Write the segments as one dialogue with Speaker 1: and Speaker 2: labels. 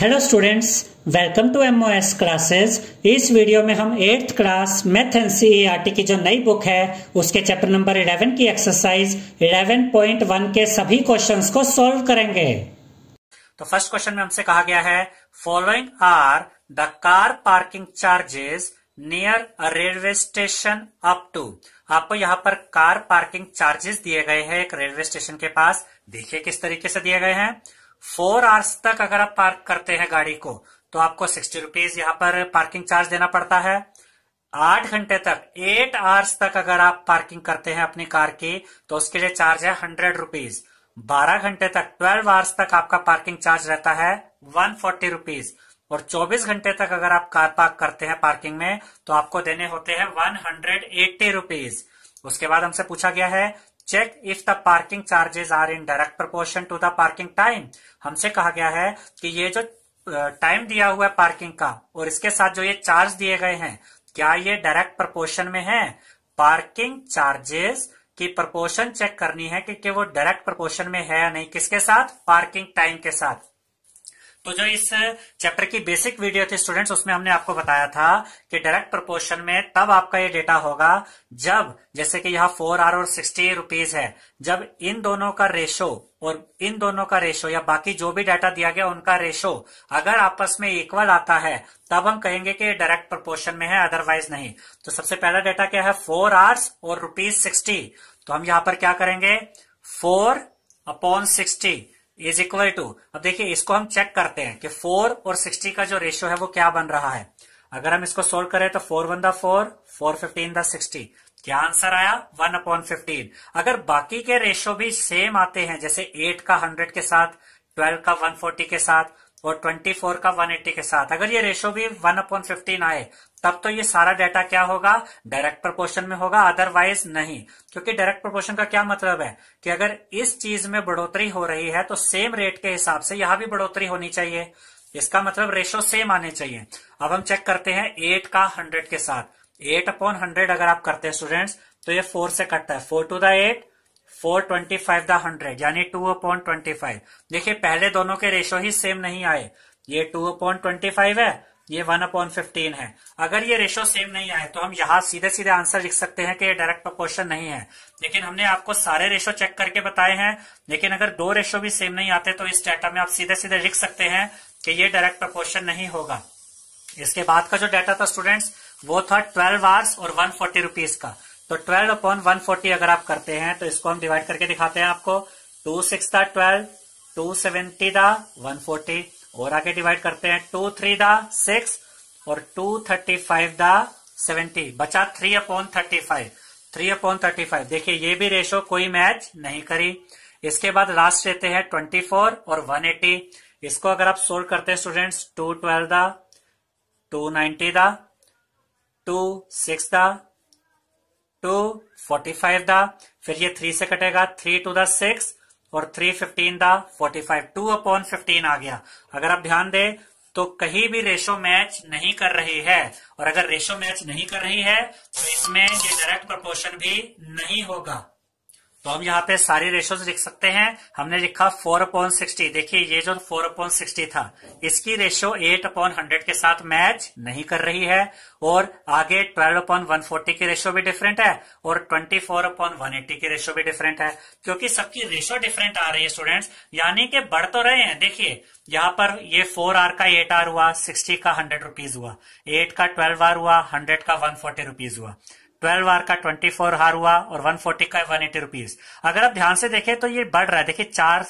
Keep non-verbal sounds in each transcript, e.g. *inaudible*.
Speaker 1: Hello students welcome to M classes इस video में हम eighth class math N C की जो नई बुक है उसके चैप्टर नंबर 11 की एक्सरसाइज 11.1 के सभी क्वेश्चंस को सॉल्व करेंगे तो फर्स्ट क्वेश्चन में हमसे कहा गया है following are the car parking charges near railway station up to आपको यहाँ पर कार पार्किंग चार्जेस दिए गए हैं एक रेलवे स्टेशन के पास देखिए किस तरीके से दिए गए हैं फोर आवर्स तक अगर आप पार्क करते हैं गाड़ी को तो आपको सिक्सटी रुपीज यहाँ पर पार्किंग चार्ज देना पड़ता है आठ घंटे तक एट आवर्स तक अगर आप पार्किंग करते हैं अपनी कार की तो उसके लिए चार्ज है हंड्रेड रुपीज बारह घंटे तक ट्वेल्व आवर्स तक आपका पार्किंग चार्ज रहता है वन फोर्टी रुपीज और चौबीस घंटे तक अगर आप कार पार्क करते हैं पार्किंग में तो आपको देने होते हैं वन हंड्रेड एट्टी रुपीज उसके बाद हमसे पूछा गया है check if the parking charges are in direct proportion to the parking time हमसे कहा गया है कि ये जो टाइम दिया हुआ है पार्किंग का और इसके साथ जो ये चार्ज दिए गए हैं क्या ये डायरेक्ट प्रोपोर्शन में है पार्किंग चार्जेस की प्रोपोर्शन चेक करनी है कि, कि वो डायरेक्ट प्रोपोर्शन में है या नहीं किसके साथ पार्किंग टाइम के साथ तो जो इस चैप्टर की बेसिक वीडियो थी स्टूडेंट्स उसमें हमने आपको बताया था कि डायरेक्ट प्रपोर्शन में तब आपका ये डेटा होगा जब जैसे कि यहाँ फोर आर और सिक्सटी रुपीज है जब इन दोनों का रेशो और इन दोनों का रेशो या बाकी जो भी डाटा दिया गया उनका रेशो अगर आपस में इक्वल आता है तब हम कहेंगे कि डायरेक्ट प्रपोर्शन में है अदरवाइज नहीं तो सबसे पहला डाटा क्या है फोर आर्स और रुपीज सिक्सटी तो हम यहां पर क्या करेंगे four upon sixty is equal to अब देखिए इसको हम चेक करते हैं कि फोर और सिक्सटी का जो रेशियो है वो क्या बन रहा है अगर हम इसको सोल्व करें तो four one the four four fifteen the sixty क्या आंसर आया वन अपॉन फिफ्टीन अगर बाकी के रेशियो भी सेम आते हैं जैसे एट का हंड्रेड के साथ ट्वेल्व का वन फोर्टी के साथ और ट्वेंटी फोर का वन एट्टी के साथ अगर ये रेशियो भी वन अपॉन फिफ्टीन आए तब तो ये सारा डाटा क्या होगा डायरेक्ट प्रपोर्शन में होगा अदरवाइज नहीं क्योंकि डायरेक्ट प्रपोर्शन का क्या मतलब है कि अगर इस चीज में बढ़ोतरी हो रही है तो सेम रेट के हिसाब से यहां भी बढ़ोतरी होनी चाहिए इसका मतलब रेशो सेम आने चाहिए अब हम चेक करते हैं एट का हंड्रेड के साथ एट अपॉन हंड्रेड अगर आप करते हैं स्टूडेंट्स तो ये फोर से कटता है four two the eight four twenty five the hundred यानी टू अपॉन ट्वेंटी फाइव देखिये पहले दोनों के रेशो ही सेम नहीं आए ये टू अपॉन ट्वेंटी फाइव है ये वन अपॉन फिफ्टीन है अगर ये रेशो सेम नहीं आए तो हम यहाँ सीधे सीधे आंसर लिख सकते हैं कि ये डायरेक्ट प्रपोर्शन नहीं है लेकिन हमने आपको सारे रेशो चेक करके बताए हैं लेकिन अगर दो रेशो भी सेम नहीं आते तो इस डाटा में आप सीधे सीधे लिख सकते हैं कि ये डायरेक्ट प्रपोर्शन नहीं होगा इसके बाद का जो डाटा था स्टूडेंट्स वो था ट्वेल्व आवर्स और वन फोर्टी का तो ट्वेल्व अपॉन वन फोर्टी अगर आप करते हैं तो इसको हम डिवाइड करके दिखाते हैं आपको टू सिक्स था ट्वेल्व टू सेवेंटी था वन फोर्टी और आगे डिवाइड करते हैं टू थ्री दा सिक्स और two thirty five the seventy बचा three upon thirty five three upon thirty five देखिये ये भी रेशो कोई मैच नहीं करी इसके बाद लास्ट रहते हैं ट्वेंटी फोर और वन एटी इसको अगर आप सोल्व करते हैं students two twelve the two ninety the two six the two forty five the फिर ये थ्री से कटेगा थ्री टू द सिक्स और थ्री फिफ्टीन था forty five two upon fifteen आ गया अगर आप ध्यान दें तो कहीं भी रेशो मैच नहीं कर रही है और अगर रेशो मैच नहीं कर रही है तो इसमें ये डायरेक्ट प्रपोर्शन भी नहीं होगा तो हम यहाँ पे सारी रेशोज लिख सकते हैं हमने लिखा फोर अपॉन सिक्सटी देखिए ये जो फोर अपॉन सिक्सटी था इसकी रेशो एट अपॉन हंड्रेड के साथ मैच नहीं कर रही है और आगे ट्वेल्व अपॉन वन फोर्टी की रेशो भी डिफरेंट है और twenty four upon one eighty की रेशो भी डिफरेंट है क्योंकि सबकी रेशो डिफरेंट आ रही है स्टूडेंट्स यानी कि बढ़ तो रहे हैं देखिए यहाँ पर ये फोर आर का एट आर हुआ सिक्सटी का हंड्रेड रुपीज हुआ एट का ट्वेल्व आर हुआ हंड्रेड का वन फोर्टी रुपीज हुआ ट्वेल्व आर का ट्वेंटी फोर हार हुआ और वन फोर्टी का वन एटी रुपीज अगर आप ध्यान से देखें तो ये बढ़ रहा है देखिए चार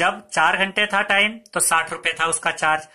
Speaker 1: जब चार घंटे था टाइम तो साठ रुपए था उसका चार्ज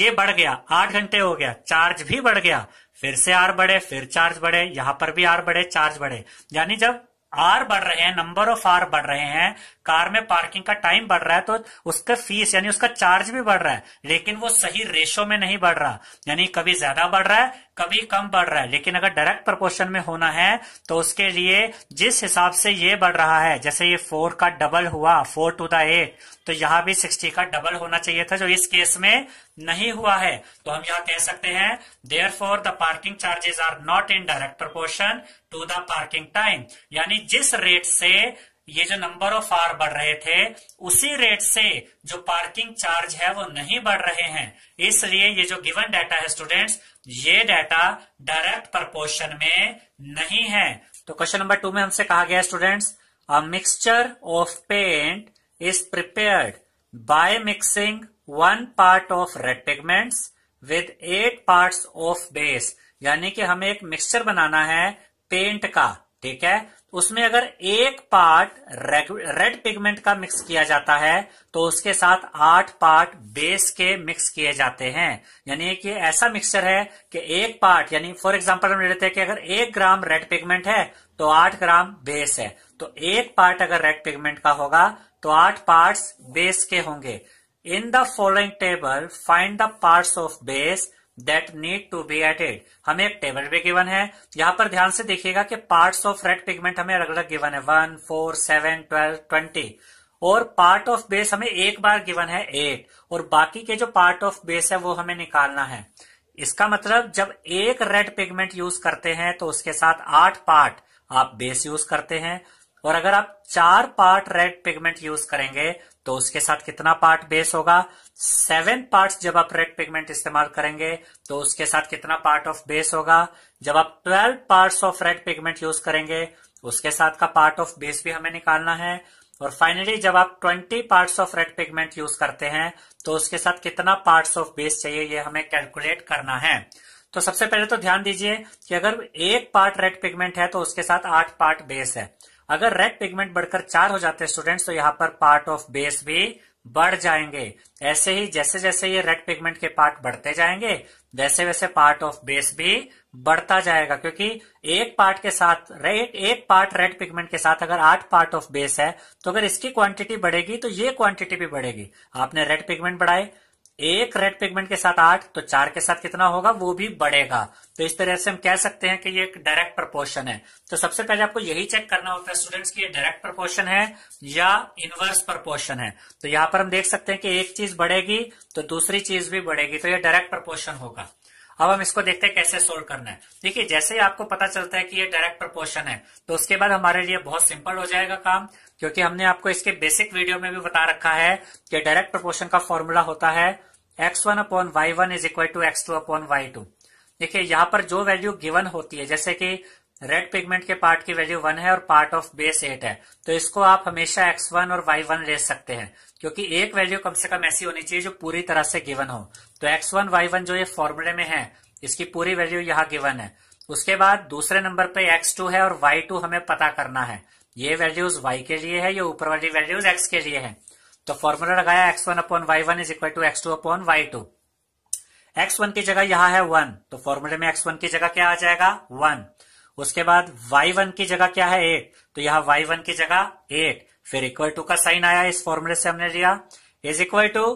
Speaker 1: ये बढ़ गया आठ घंटे हो गया चार्ज भी बढ़ गया फिर से आर बढ़े फिर चार्ज बढ़े यहां पर भी आर बढ़े चार्ज बढ़े यानी जब आर बढ़ रहे हैं नंबर ऑफ आर बढ़ रहे हैं कार में पार्किंग का टाइम बढ़ रहा है तो उसका फीस यानी उसका चार्ज भी बढ़ रहा है लेकिन वो सही रेशो में नहीं बढ़ रहा यानी कभी ज्यादा बढ़ रहा है कभी कम बढ़ रहा है लेकिन अगर डायरेक्ट प्रपोर्शन में होना है तो उसके लिए जिस हिसाब से ये बढ़ रहा है जैसे ये फोर का डबल हुआ फोर टू द एट तो यहां भी सिक्सटी का डबल होना चाहिए था जो इस केस में नहीं हुआ है तो हम यहाँ कह सकते हैं there for the parking charges are not in direct proportion to the parking time यानी जिस रेट से ये जो नंबर ऑफ आर बढ़ रहे थे उसी रेट से जो पार्किंग चार्ज है वो नहीं बढ़ रहे हैं इसलिए ये जो गिवन डाटा है स्टूडेंट्स ये डाटा डायरेक्ट प्रपोर्शन में नहीं है तो क्वेश्चन नंबर टू में हमसे कहा गया students a mixture of paint is prepared by mixing one part of red pigments with eight part of base यानी कि हमें एक मिक्सचर बनाना है पेंट का ठीक है उसमें अगर एक पार्ट रेड पिगमेंट का मिक्स किया जाता है तो उसके साथ आठ पार्ट बेस के मिक्स किए जाते हैं यानी कि ऐसा मिक्सचर है कि एक पार्ट यानी फॉर एग्जांपल हम लेते हैं कि अगर एक ग्राम रेड पिगमेंट है तो आठ ग्राम बेस है तो एक पार्ट अगर रेड पिगमेंट का होगा तो आठ पार्ट बेस के होंगे in the following table find the part of base that need to be added हमें एक टेबल पे गिवन है यहां पर ध्यान से देखिएगा कि पार्ट ऑफ रेड पिगमेंट हमें अलग अलग गिवन है one four seven twelve twenty और पार्ट ऑफ बेस हमें एक बार गिवन है एट और बाकी के जो पार्ट ऑफ बेस है वो हमें निकालना है इसका मतलब जब एक रेड पिगमेंट यूज करते हैं तो उसके साथ आठ पार्ट आप बेस यूज करते हैं और अगर आप चार पार्ट रेड पिगमेंट यूज करेंगे तो उसके साथ कितना पार्ट बेस होगा सेवन पार्ट्स जब आप रेड पिगमेंट इस्तेमाल करेंगे तो उसके साथ कितना पार्ट ऑफ बेस होगा जब आप twelve parts of red pigment use करेंगे उसके साथ का पार्ट ऑफ बेस भी हमें निकालना है और फाइनली जब आप twenty parts of red pigment use करते हैं तो उसके साथ कितना पार्ट्स ऑफ बेस चाहिए ये हमें कैलकुलेट करना है तो सबसे पहले तो ध्यान दीजिए कि अगर एक पार्ट रेड पिगमेंट है तो उसके साथ आठ पार्ट बेस है अगर रेड पिगमेंट बढ़कर चार हो जाते हैं स्टूडेंट्स तो यहाँ पर पार्ट ऑफ बेस भी बढ़ जाएंगे ऐसे ही जैसे जैसे ये रेड पिगमेंट के पार्ट बढ़ते जाएंगे वैसे वैसे पार्ट ऑफ बेस भी बढ़ता जाएगा क्योंकि एक पार्ट के साथ एक पार्ट रेड पिगमेंट के साथ अगर आठ पार्ट ऑफ बेस है तो अगर इसकी क्वांटिटी बढ़ेगी तो ये क्वांटिटी भी बढ़ेगी आपने रेड पिगमेंट बढ़ाए एक रेड पिगमेंट के साथ आठ तो चार के साथ कितना होगा वो भी बढ़ेगा तो इस तरह से हम कह सकते हैं कि ये एक डायरेक्ट प्रपोर्शन है तो सबसे पहले आपको यही चेक करना होता है स्टूडेंट्स की ये डायरेक्ट प्रपोर्शन है या इनवर्स प्रपोर्शन है तो यहां पर हम देख सकते हैं कि एक चीज बढ़ेगी तो दूसरी चीज भी बढ़ेगी तो ये डायरेक्ट प्रपोर्शन होगा अब हम इसको देखते हैं कैसे सोल्व करना है देखिए जैसे ही आपको पता चलता है कि ये डायरेक्ट प्रपोर्शन है तो उसके बाद हमारे लिए बहुत सिंपल हो जाएगा काम क्योंकि हमने आपको इसके बेसिक वीडियो में भी बता रखा है कि डायरेक्ट प्रपोर्शन का फॉर्मूला होता है x one upon y one is equal to x two upon y two देखिये यहाँ पर जो वैल्यू गिवन होती है जैसे कि रेड पिगमेंट के पार्ट की वैल्यू वन है और पार्ट ऑफ बेस एट है तो इसको आप हमेशा एक्स वन और वाई वन ले सकते हैं क्योंकि एक वैल्यू कम से कम ऐसी होनी चाहिए जो पूरी तरह से गिवन हो तो एक्स वन वाई वन जो ये फॉर्मूले में है इसकी पूरी वैल्यू यहाँ गिवन है उसके बाद दूसरे नंबर पे एक्स टू है और वाई टू हमें पता करना है ये वैल्यूज वाई के लिए है ये ऊपर वाली वैल्यूज एक्स के लिए है तो फॉर्मूला लगाया x one upon y one is equal to x two upon y two x one की जगह यहाँ है वन तो फॉर्मूले में एक्स वन की जगह क्या आ जाएगा वन उसके बाद वाई वन की जगह क्या है एट तो यहाँ वाई वन की जगह एट फिर इक्वल टू का साइन आया इस फॉर्मूले से हमने लिया is equal to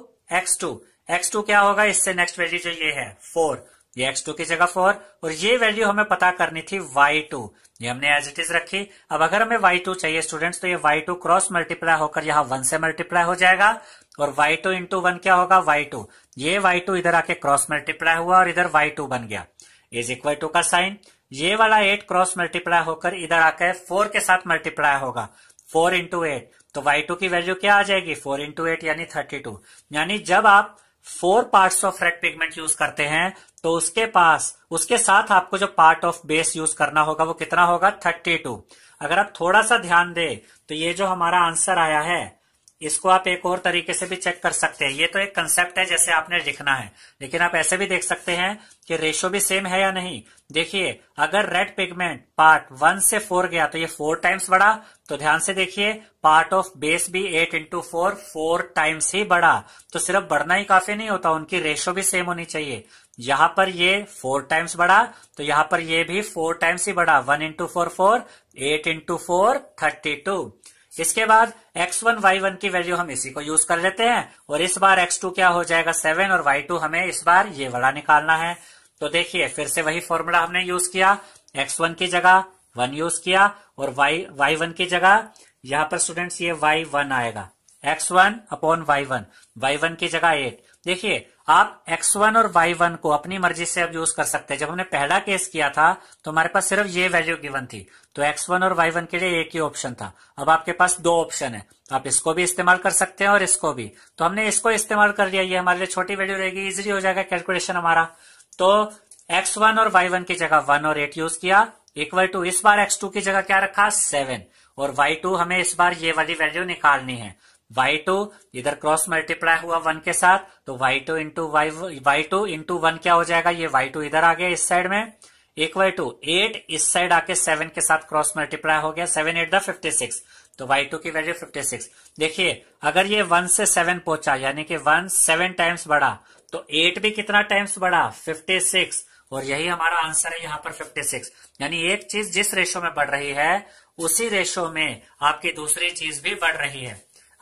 Speaker 1: x two x two क्या होगा इससे नेक्स्ट वैल्यू जो ये है फोर ये एक्स टू की जगह फोर और ये वैल्यू हमें पता करनी थी वाई टू ये हमने एज इट इज रखी अब अगर हमें वाई टू चाहिए स्टूडेंट्स तो ये वाई टू क्रॉस मल्टीप्लाई होकर यहाँ वन से मल्टीप्लाई हो जाएगा और वाई टू इंटू वन क्या होगा वाई टू ये वाई टू इधर आके क्रॉस मल्टीप्लाई हुआ और इधर वाई टू बन गया इज इक्वल टू का साइन ये वाला एट क्रॉस मल्टीप्लाई होकर इधर आके फोर के साथ मल्टीप्लाई होगा फोर इंटू एट तो वाई टू की वैल्यू क्या आ जाएगी फोर इंटू एट यानी थर्टी टू यानी जब आप four parts of red pigment use करते हैं तो उसके पास उसके साथ आपको जो पार्ट ऑफ बेस यूज करना होगा वो कितना होगा थर्टी टू अगर आप थोड़ा सा ध्यान दें तो ये जो हमारा आंसर आया है इसको आप एक और तरीके से भी चेक कर सकते हैं ये तो एक कंसेप्ट है जैसे आपने लिखना है लेकिन आप ऐसे भी देख सकते हैं कि रेशो भी सेम है या नहीं देखिए अगर रेड पिगमेंट पार्ट वन से फोर गया तो ये फोर टाइम्स बढ़ा तो ध्यान से देखिए पार्ट ऑफ बेस भी eight into four four times ही बढ़ा तो सिर्फ बढ़ना ही काफी नहीं होता उनकी रेशो भी सेम होनी चाहिए यहां पर ये फोर टाइम्स बढ़ा तो यहां पर ये भी फोर टाइम्स ही बढ़ा one into four four eight into four thirty two इसके बाद x1 y1 की वैल्यू हम इसी को यूज कर लेते हैं और इस बार x2 क्या हो जाएगा सेवन और y2 हमें इस बार ये वाला निकालना है तो देखिए फिर से वही फॉर्मूला हमने यूज किया x1 की जगह वन यूज किया और y y1 की जगह यहाँ पर स्टूडेंट्स ये y1 आएगा x1 one upon y one की जगह एट देखिए आप x1 और y1 को अपनी मर्जी से अब यूज कर सकते हैं जब हमने पहला केस किया था तो हमारे पास सिर्फ ये वैल्यू गिवन थी तो x1 और y1 के लिए एक ही ऑप्शन था अब आपके पास दो ऑप्शन है तो आप इसको भी इस्तेमाल कर सकते हैं और इसको भी तो हमने इसको इस्तेमाल कर लिया ये हमारे लिए छोटी वैल्यू रहेगी इजिली हो जाएगा कैलकुलेशन हमारा तो एक्स और वाई की जगह वन और एट यूज किया इक्वल टू इस बार एक्स की जगह क्या रखा सेवन और वाई हमें इस बार ये वाली वैल्यू निकालनी है वाई टू इधर क्रॉस मल्टीप्लाई हुआ वन के साथ तो y two into y y two into one क्या हो जाएगा ये वाई टू इधर आ गया इस साइड में एक वाई टू एट इस साइड आके सेवन के साथ क्रॉस मल्टीप्लाई हो गया seven eight the fifty six तो वाई टू की वैल्यू फिफ्टी सिक्स देखिए अगर ये वन से सेवन पहुंचा यानी कि वन सेवन टाइम्स बढ़ा तो एट भी कितना टाइम्स बढ़ा फिफ्टी सिक्स और यही हमारा आंसर है यहाँ पर 56 यानी एक चीज जिस रेशो में बढ़ रही है उसी रेशो में आपकी दूसरी चीज भी बढ़ रही है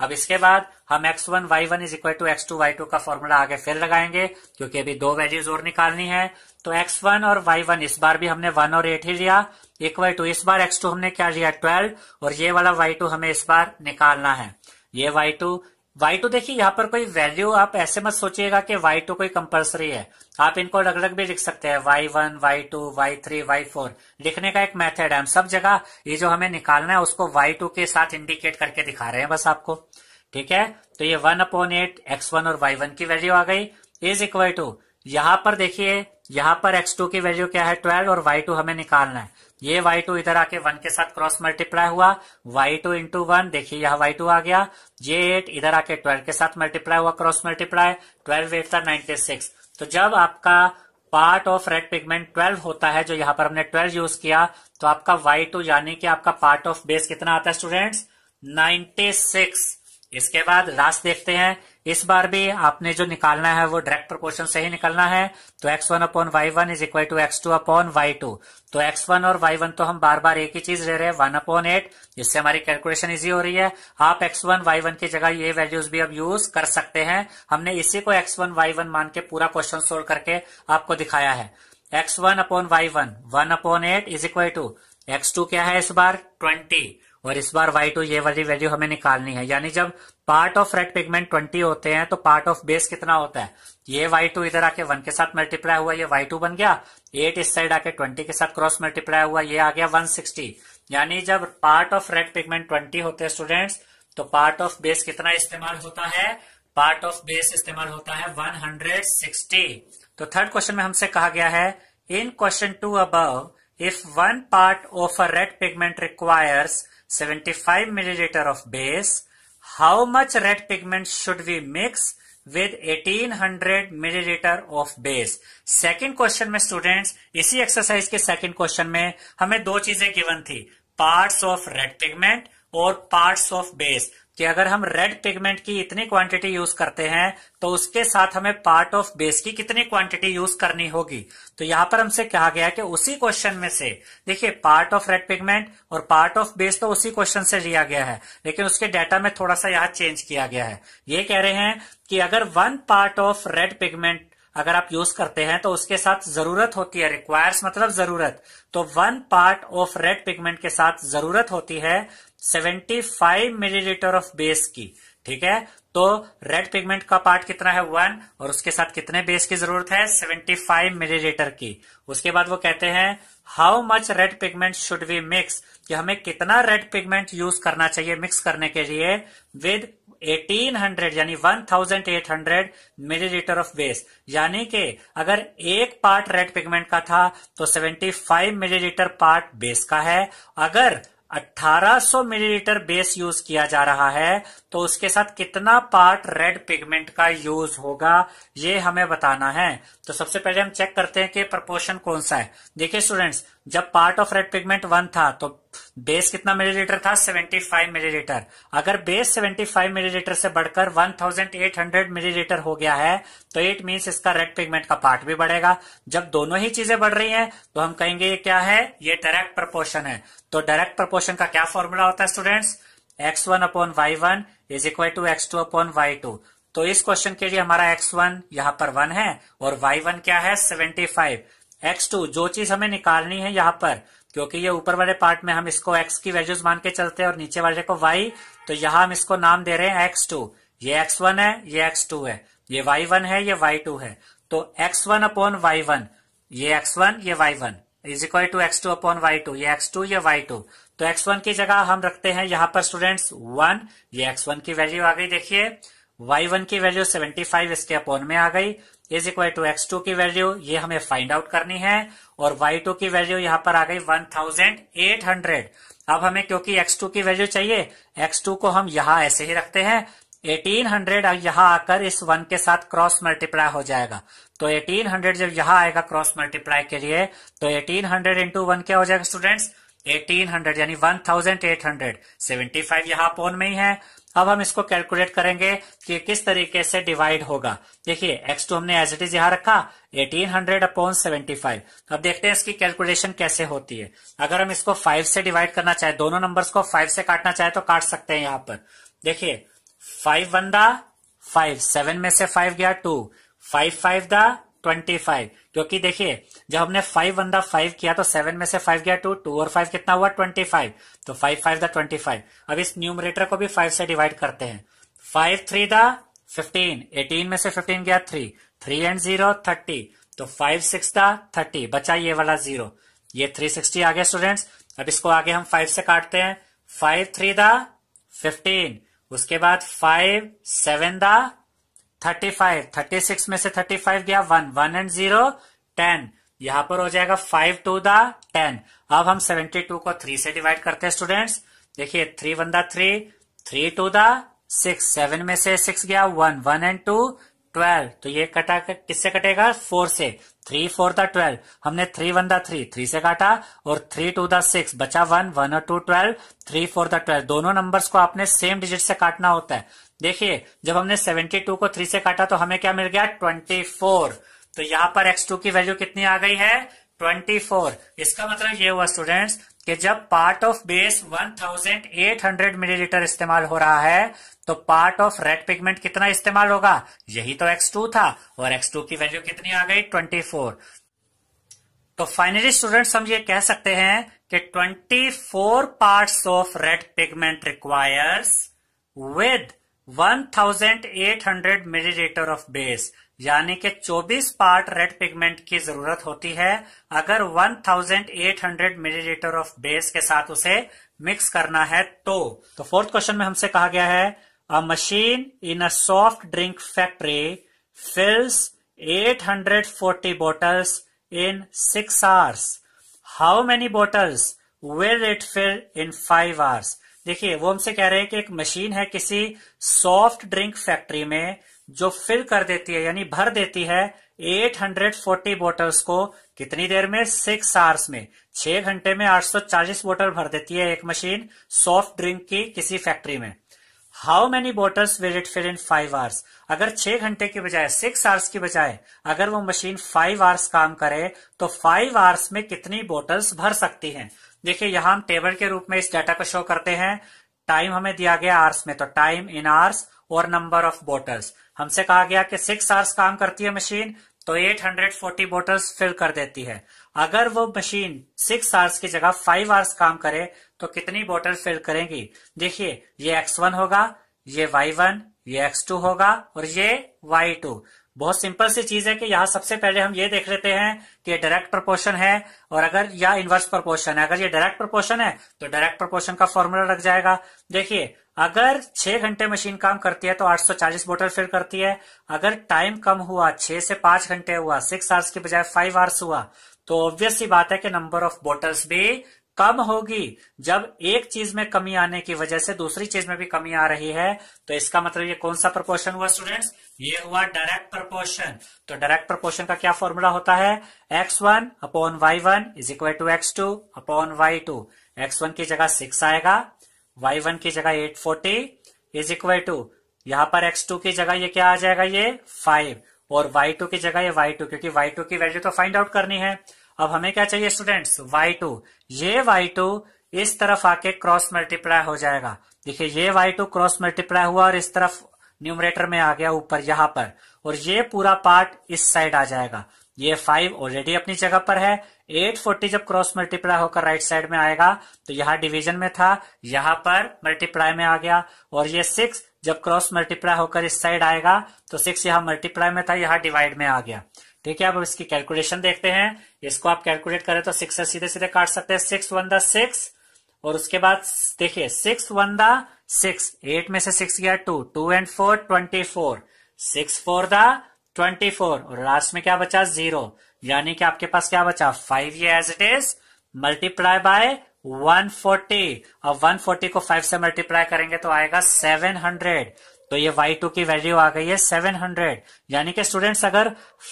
Speaker 1: अब इसके बाद हम x one y one is equal to x two y two का फॉर्मूला आगे फिर लगाएंगे क्योंकि अभी दो वैल्यूज और निकालनी है तो एक्स वन और वाई वन इस बार भी हमने वन और एट ही लिया इक्वल टू इस बार एक्स टू हमने क्या लिया ट्वेल्व और ये वाला वाई टू हमें इस बार निकालना है ये वाई टू वाई टू देखिए यहाँ पर कोई वैल्यू आप ऐसे मत सोचिएगा कि वाई टू कोई कंपल्सरी है आप इनको अलग अलग भी लिख सकते हैं y one y two y three y four लिखने का एक मेथड है हम सब जगह ये जो हमें निकालना है उसको वाई टू के साथ इंडिकेट करके दिखा रहे हैं बस आपको ठीक है तो ये one upon eight x one और वाई वन की वैल्यू आ गई इज इक्वल टू यहां पर देखिए यहां पर एक्स टू की वैल्यू क्या है ट्वेल्व और वाई टू हमें निकालना है ये वाई टू इधर आके वन के साथ क्रॉस मल्टीप्लाई हुआ वाई टू इंटू वन देखिए यह वाई टू आ गया ये एट इधर आके ट्वेल्व के साथ मल्टीप्लाई हुआ क्रॉस मल्टीप्लाई ट्वेल्व एट था नाइनटी सिक्स तो जब आपका पार्ट ऑफ रेड पिगमेंट 12 होता है जो यहां पर हमने 12 यूज किया तो आपका वाई टू यानी कि आपका पार्ट ऑफ बेस कितना आता है स्टूडेंट्स 96 इसके बाद लास्ट देखते हैं इस बार भी आपने जो निकालना है वो डायरेक्ट प्रोपोर्शन से ही निकालना है तो x one upon y one is equal to x two upon y two तो एक्स वन और वाई वन तो हम बार बार एक ही चीज ले रहे हैं वन अपॉन एट जिससे हमारी कैलकुलेशन इजी हो रही है आप एक्स वन वाई वन की जगह ये वैल्यूज भी अब यूज कर सकते हैं हमने इसी को एक्स वन वाई वन मान के पूरा क्वेश्चन सोल्व करके आपको दिखाया है x one upon y one one upon eight is equal to x two क्या है इस बार ट्वेंटी और इस बार वाई टू ये वाली वैल्यू हमें निकालनी है यानी जब part of red pigment twenty होते हैं तो पार्ट ऑफ बेस कितना होता है ये वाई टू इधर आके वन के साथ मल्टीप्लाई हुआ ये वाई टू बन गया एट इस साइड आके ट्वेंटी के साथ क्रॉस मल्टीप्लाई हुआ ये आ गया वन सिक्सटी यानी जब part of red pigment twenty होते हैं स्टूडेंट्स तो पार्ट ऑफ बेस कितना इस्तेमाल होता है पार्ट ऑफ बेस इस्तेमाल होता है सिक्सटी तो थर्ड क्वेश्चन में हमसे कहा गया है in question two above if one part of a red pigment requires 75 milliliter of base, how much red pigment should we mix with 1800 milliliter of base? Second question में students इसी exercise के second question में हमें दो चीजें given थी parts of red pigment और parts of base कि अगर हम रेड पिगमेंट की इतनी क्वांटिटी यूज करते हैं तो उसके साथ हमें पार्ट ऑफ बेस की कितनी क्वांटिटी यूज करनी होगी तो यहां पर हमसे कहा गया कि उसी क्वेश्चन में से देखिए पार्ट ऑफ रेड पिगमेंट और पार्ट ऑफ बेस तो उसी क्वेश्चन से लिया गया है लेकिन उसके डाटा में थोड़ा सा यहां चेंज किया गया है ये कह रहे हैं कि अगर one part of red pigment अगर आप यूज करते हैं तो उसके साथ जरूरत होती है रिक्वायर्स मतलब जरूरत तो one part of red pigment के साथ जरूरत होती है 75 मिलीलीटर ऑफ बेस की ठीक है तो रेड पिगमेंट का पार्ट कितना है वन और उसके साथ कितने बेस की जरूरत है 75 मिलीलीटर की उसके बाद वो कहते हैं how much red pigment should we mix कि हमें कितना रेड पिगमेंट यूज करना चाहिए मिक्स करने के लिए विद 1800 यानी 1800 मिलीलीटर ऑफ बेस यानी कि अगर एक पार्ट रेड पिगमेंट का था तो 75 मिलीलीटर पार्ट बेस का है अगर 1800 मिलीलीटर बेस यूज किया जा रहा है तो उसके साथ कितना पार्ट रेड पिगमेंट का यूज होगा ये हमें बताना है तो सबसे पहले हम चेक करते हैं कि प्रपोर्शन कौन सा है देखिए स्टूडेंट्स जब part of red pigment one था तो बेस कितना मिलीलीटर था 75 मिलीलीटर अगर बेस 75 मिलीलीटर से बढ़कर 1800 मिलीलीटर हो गया है तो इट मींस इसका रेड पिगमेंट का पार्ट भी बढ़ेगा जब दोनों ही चीजें बढ़ रही हैं तो हम कहेंगे ये क्या है ये डायरेक्ट प्रपोर्शन है तो डायरेक्ट प्रपोर्शन का क्या फॉर्मूला होता है students x one upon y one is equal to x two upon y two तो इस क्वेश्चन के लिए हमारा एक्स वन यहां पर वन है और वाई वन क्या है सेवेंटी फाइव x2 जो चीज हमें निकालनी है यहाँ पर क्योंकि ये ऊपर वाले पार्ट में हम इसको x की वैल्यूज मान के चलते हैं और नीचे वाले को y तो यहाँ हम इसको नाम दे रहे हैं x2 ये x1 है ये x2 है ये y1 है ये y2 है तो x1 one upon y one ये वन ये one is equal to x two upon y two ये एक्स टू ये वाई टू तो एक्स वन की जगह हम रखते हैं यहाँ पर स्टूडेंट्स वन ये एक्स वन की वैल्यू आ गई देखिए वाई वन की वैल्यू सेवेंटी फाइव इसके अपॉन में आ गई is equal to x two की वैल्यू ये हमें फाइंड आउट करनी है और वाई टू की वैल्यू यहां पर आ गई वन थाउजेंड एट हंड्रेड अब हमें क्योंकि एक्स टू की वैल्यू चाहिए एक्स टू को हम यहां ऐसे ही रखते हैं एटीन हंड्रेड यहां आकर इस वन के साथ क्रॉस मल्टीप्लाई हो जाएगा तो एटीन हंड्रेड जब यहां आएगा क्रॉस मल्टीप्लाई के लिए तो एटीन हंड्रेड इंटू वन क्या हो जाएगा स्टूडेंट्स एटीन हंड्रेड यानी one thousand eight hundred seventy five यहां पोन में ही है अब हम इसको कैलकुलेट करेंगे कि किस तरीके से डिवाइड होगा देखिए एक्स टू हमने एज इट इज यहाँ रखा 1800 हंड्रेड अपॉन सेवेंटी अब देखते हैं इसकी कैलकुलेशन कैसे होती है अगर हम इसको फाइव से डिवाइड करना चाहे दोनों नंबर्स को फाइव से काटना चाहे तो काट सकते हैं यहां पर देखिए five one the five seven में से फाइव गया two five five the twenty five क्योंकि देखिए जब हमने फाइव वन द किया तो सेवन में से फाइव गया टू टू और फाइव कितना हुआ ट्वेंटी फाइव तो five five the twenty five अब इस न्यूमरेटर को भी फाइव से डिवाइड करते हैं फाइव थ्री द एटीन में से फिफ्टीन गया three three and zero thirty तो फाइव सिक्स द थर्टी बचा ये वाला जीरो ये थ्री सिक्सटी आ गया स्टूडेंट्स अब इसको आगे हम फाइव से काटते हैं फाइव थ्री दिफ्टीन उसके बाद five seven the thirty five thirty six में से थर्टी फाइव गया one one and zero ten यहां पर हो जाएगा फाइव टू द टेन अब हम सेवेंटी टू को थ्री से डिवाइड करते हैं स्टूडेंट्स देखिए three one the three three two the six seven में से सिक्स गया one one and two twelve तो ये कटा किससे कटेगा फोर से थ्री फोर था ट्वेल्व हमने थ्री वन था थ्री थ्री से काटा और थ्री टू था सिक्स बचा वन वन और टू ट्वेल्व थ्री फोर था ट्वेल्व दोनों नंबर्स को आपने सेम डिजिट से काटना होता है देखिए जब हमने सेवेंटी टू को थ्री से काटा तो हमें क्या मिल गया ट्वेंटी फोर तो यहां पर एक्स टू की वैल्यू कितनी आ गई है ट्वेंटी फोर इसका मतलब ये हुआ स्टूडेंट्स कि जब पार्ट ऑफ बेस 1800 मिलीलीटर इस्तेमाल हो रहा है तो पार्ट ऑफ रेड पिगमेंट कितना इस्तेमाल होगा यही तो X2 था और X2 की वैल्यू कितनी आ गई 24 तो फाइनली स्टूडेंट्स हम ये कह सकते हैं कि 24 parts of red pigment requires with 1800 millilitre of base यानी कि 24 पार्ट रेड पिगमेंट की जरूरत होती है अगर 1800 मिलीलीटर ऑफ बेस के साथ उसे मिक्स करना है तो तो फोर्थ क्वेश्चन में हमसे कहा गया है a machine in a soft drink factory fills 840 bottles in six hours how many bottles will it fill in five hours देखिए वो हमसे कह रहे हैं कि एक मशीन है किसी सॉफ्ट ड्रिंक फैक्ट्री में जो फिल कर देती है यानी भर देती है 840 बोटल्स को कितनी देर में सिक्स आवर्स में छह घंटे में 840 बोटल भर देती है एक मशीन सॉफ्ट ड्रिंक की किसी फैक्ट्री में how many bottles will it fill in five hours अगर छह घंटे की बजाय सिक्स आवर्स की बजाय अगर वो मशीन फाइव आवर्स काम करे तो फाइव आवर्स में कितनी बोटल्स भर सकती है देखिये यहां हम टेबल के रूप में इस डाटा को शो करते हैं टाइम हमें दिया गया आर्स में तो टाइम इन आर्स और नंबर ऑफ बोटल्स हमसे कहा गया कि सिक्स आवर्स काम करती है मशीन तो 840 बोटल्स फिल कर देती है अगर वो मशीन सिक्स आवर्स की जगह फाइव आवर्स काम करे तो कितनी बोटल फिल करेंगी देखिए ये एक्स वन होगा ये वाई वन ये एक्स टू होगा और ये वाई टू बहुत सिंपल सी चीज है कि यहाँ सबसे पहले हम ये देख लेते हैं कि डायरेक्ट प्रोपोर्शन है और अगर या इनवर्स प्रोपोर्शन है अगर ये डायरेक्ट प्रोपोर्शन है तो डायरेक्ट प्रोपोर्शन का फॉर्मूला लग जाएगा देखिए अगर छह घंटे मशीन काम करती है तो 840 बोटल फिल करती है अगर टाइम कम हुआ छह से पांच घंटे हुआ सिक्स आवर्स की बजाय फाइव आवर्स हुआ तो ऑब्वियस सी बात है कि नंबर ऑफ बोटल्स भी कम होगी जब एक चीज में कमी आने की वजह से दूसरी चीज में भी कमी आ रही है तो इसका मतलब ये कौन सा प्रपोर्शन हुआ स्टूडेंट्स ये हुआ डायरेक्ट प्रपोर्शन तो डायरेक्ट प्रपोर्शन का क्या फॉर्मूला होता है x one upon y one is equal to x two upon y two x one की जगह सिक्स आएगा वाई वन की जगह eight forty is equal to यहां पर एक्स टू की जगह ये क्या आ जाएगा ये फाइव और वाई टू की जगह ये वाई टू क्योंकि वाई टू की वैल्यू तो फाइंड आउट करनी है अब हमें क्या चाहिए स्टूडेंट्स वाई टू ये वाई टू इस तरफ आके क्रॉस मल्टीप्लाई हो जाएगा देखिए ये वाई टू क्रॉस मल्टीप्लाई हुआ और इस तरफ न्यूमरेटर में आ गया ऊपर यहां पर और ये पूरा पार्ट इस साइड आ जाएगा ये फाइव ऑलरेडी अपनी जगह पर है एट फोर्टी जब क्रॉस मल्टीप्लाई होकर राइट साइड में आएगा तो यहाँ डिवीजन में था यहां पर मल्टीप्लाई में आ गया और ये सिक्स जब क्रॉस मल्टीप्लाई होकर इस साइड आएगा तो सिक्स यहाँ मल्टीप्लाई में था यहाँ डिवाइड में आ गया ठीक है अब इसकी कैलकुलेशन देखते हैं इसको आप कैलकुलेट करें तो सिक्स सीधे सीधे काट सकते हैं सिक्स वन द सिक्स और उसके बाद देखिए six one the six eight में से सिक्स गया two two and four twenty four six four the twenty four और लास्ट में क्या बचा जीरो यानी कि आपके पास क्या बचा फाइव ये as it is multiply by 140 और 140 को 5 से मल्टीप्लाई करेंगे तो आएगा 700 तो ये y2 की वैल्यू आ गई है 700 यानी कि स्टूडेंट्स अगर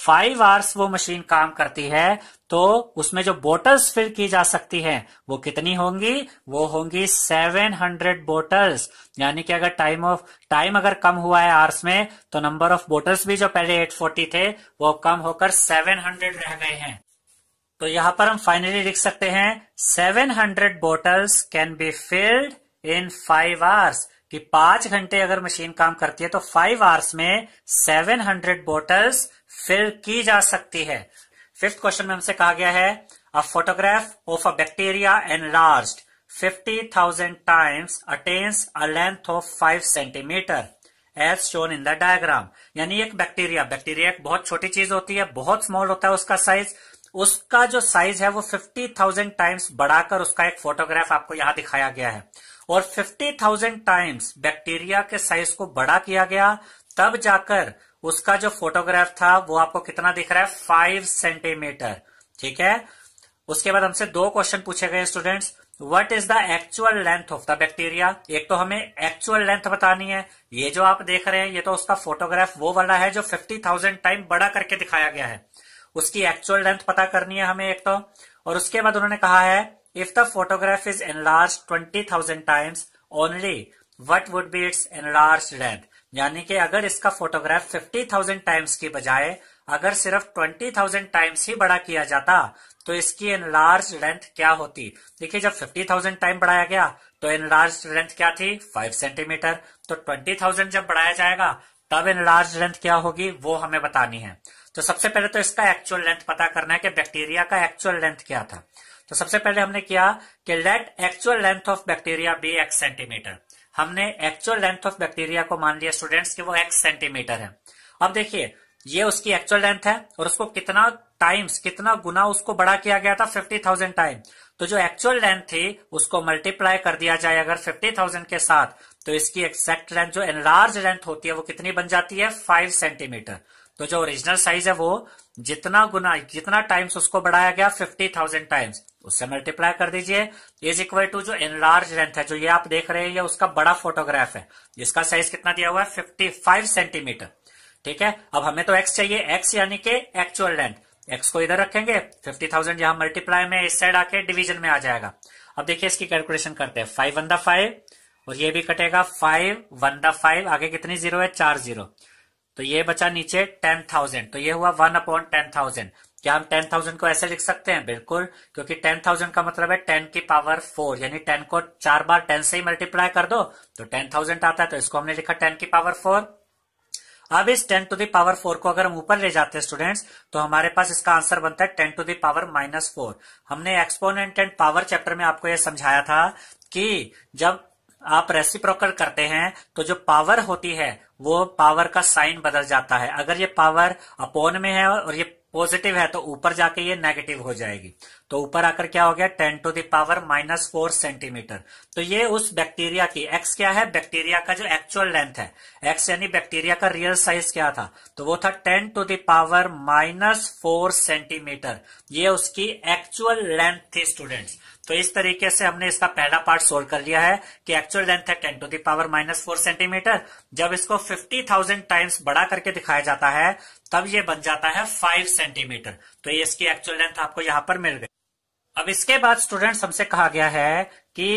Speaker 1: 5 आवर्स वो मशीन काम करती है तो उसमें जो बोटल्स फिल की जा सकती हैं वो कितनी होंगी वो होंगी 700 बोटल्स यानी कि अगर टाइम ऑफ टाइम अगर कम हुआ है आवर्स में तो नंबर ऑफ बोटल्स भी जो पहले 840 थे वो कम होकर 700 रह गए हैं तो यहां पर हम फाइनली लिख सकते हैं seven bottles can be filled in five hours कि पांच घंटे अगर मशीन काम करती है तो फाइव आवर्स में सेवन हंड्रेड बोटल्स फिल की जा सकती है फिफ्थ क्वेश्चन में हमसे कहा गया है a photograph of a bacteria fifty thousand times attains a length of five centimetre as shown in the diagram यानी एक बैक्टीरिया बैक्टीरिया एक बहुत छोटी चीज होती है बहुत स्मॉल होता है उसका साइज उसका जो साइज है वो 50,000 टाइम्स बढ़ाकर उसका एक फोटोग्राफ आपको यहां दिखाया गया है और 50,000 टाइम्स बैक्टीरिया के साइज को बड़ा किया गया तब जाकर उसका जो फोटोग्राफ था वो आपको कितना दिख रहा है फाइव सेंटीमीटर ठीक है उसके बाद हमसे दो क्वेश्चन पूछे गए students what is the actual length of the bacteria एक तो हमें एक्चुअल लेंथ बतानी है ये जो आप देख रहे हैं ये तो उसका फोटोग्राफ वो वाला है जो फिफ्टी थाउजेंड टाइम बड़ा करके दिखाया गया है उसकी एक्चुअल लेंथ पता करनी है हमें एक तो और उसके बाद उन्होंने कहा है If the photograph is enlarged 20,000 times only, what would be its enlarged length? यानी कि अगर इसका फोटोग्राफ 50,000 टाइम्स की बजाय अगर सिर्फ 20,000 टाइम्स ही बड़ा किया जाता तो इसकी एनलार्ज लेंथ क्या होती देखिए जब 50,000 टाइम बढ़ाया गया तो एनलार्ज लेंथ क्या थी 5 सेंटीमीटर तो 20,000 जब बढ़ाया जाएगा तब एनलार्ज लेंथ क्या होगी वो हमें बतानी है तो सबसे पहले तो इसका एक्चुअल लेंथ पता करना है कि बैक्टीरिया का एक्चुअल लेंथ क्या था तो सबसे पहले हमने किया कि let actual length of bacteria be x centimetre हमने एक्चुअल लेंथ ऑफ बैक्टीरिया को मान लिया स्टूडेंट्स कि वो एक्स सेंटीमीटर है अब देखिए ये उसकी एक्चुअल लेंथ है और उसको कितना टाइम्स कितना गुना उसको बड़ा किया गया था फिफ्टी थाउजेंड टाइम तो जो एक्चुअल लेंथ थी उसको मल्टीप्लाई कर दिया जाए अगर फिफ्टी थाउजेंड के साथ तो इसकी एक्सैक्ट लेंथ जो एनलार्ज लेंथ होती है वो कितनी बन जाती है फाइव सेंटीमीटर तो जो ओरिजिनल साइज है वो जितना गुना जितना टाइम्स उसको बढ़ाया गया फिफ्टी थाउजेंड टाइम्स उससे मल्टीप्लाई कर दीजिए इज इक्वल टू जो एनलार्ज लेंथ है जो ये आप देख रहे हैं ये उसका बड़ा फोटोग्राफ है जिसका साइज कितना दिया हुआ है फिफ्टी फाइव सेंटीमीटर ठीक है अब हमें तो एक्स चाहिए एक्स यानी के एक्चुअल लेंथ एक्स को इधर रखेंगे फिफ्टी थाउजेंड यहां मल्टीप्लाई में इस साइड आके डिवीजन में आ जाएगा अब देखिए इसकी कैलकुलेशन करते हैं फाइव वन द फाइव और ये भी कटेगा फाइव वन दाइव आगे कितनी जीरो है चार जीरो तो ये बचा नीचे टेन थाउजेंड तो ये हुआ वन अपॉन टेन थाउजेंड क्या हम टेन थाउजेंड को ऐसे लिख सकते हैं बिल्कुल क्योंकि टेन थाउजेंड का मतलब है टेन की पावर फोर यानी टेन को चार बार टेन से ही मल्टीप्लाई कर दो तो टेन थाउजेंड आता है तो इसको हमने लिखा टेन की पावर फोर अब इस टेन टू दावर फोर को अगर हम ऊपर ले जाते हैं स्टूडेंट्स तो हमारे पास इसका आंसर बनता है ten to the power minus four हमने एक्सपोनेंट एंड पावर चैप्टर में आपको यह समझाया था कि जब आप रेसिप्रोकल करते हैं तो जो पावर होती है वो पावर का साइन बदल जाता है अगर ये पावर अपोन में है और ये पॉजिटिव है तो ऊपर जाके ये नेगेटिव हो जाएगी तो ऊपर आकर क्या हो गया ten to the power minus four centimetre तो ये उस बैक्टीरिया की एक्स क्या है बैक्टीरिया का जो एक्चुअल लेंथ है एक्स यानी बैक्टीरिया का रियल साइज क्या था तो वो था ten to the power minus four centimetre ये उसकी एक्चुअल लेंथ थी स्टूडेंट्स तो इस तरीके से हमने इसका पहला पार्ट सोल्व कर लिया है कि एक्चुअल लेंथ है ten to the power minus four centimetre जब इसको फिफ्टी थाउजेंड टाइम्स बड़ा करके दिखाया जाता है तब ये बन जाता है फाइव सेंटीमीटर तो ये इसकी एक्चुअल लेंथ आपको यहां पर मिल गई अब इसके बाद स्टूडेंट हमसे कहा गया है कि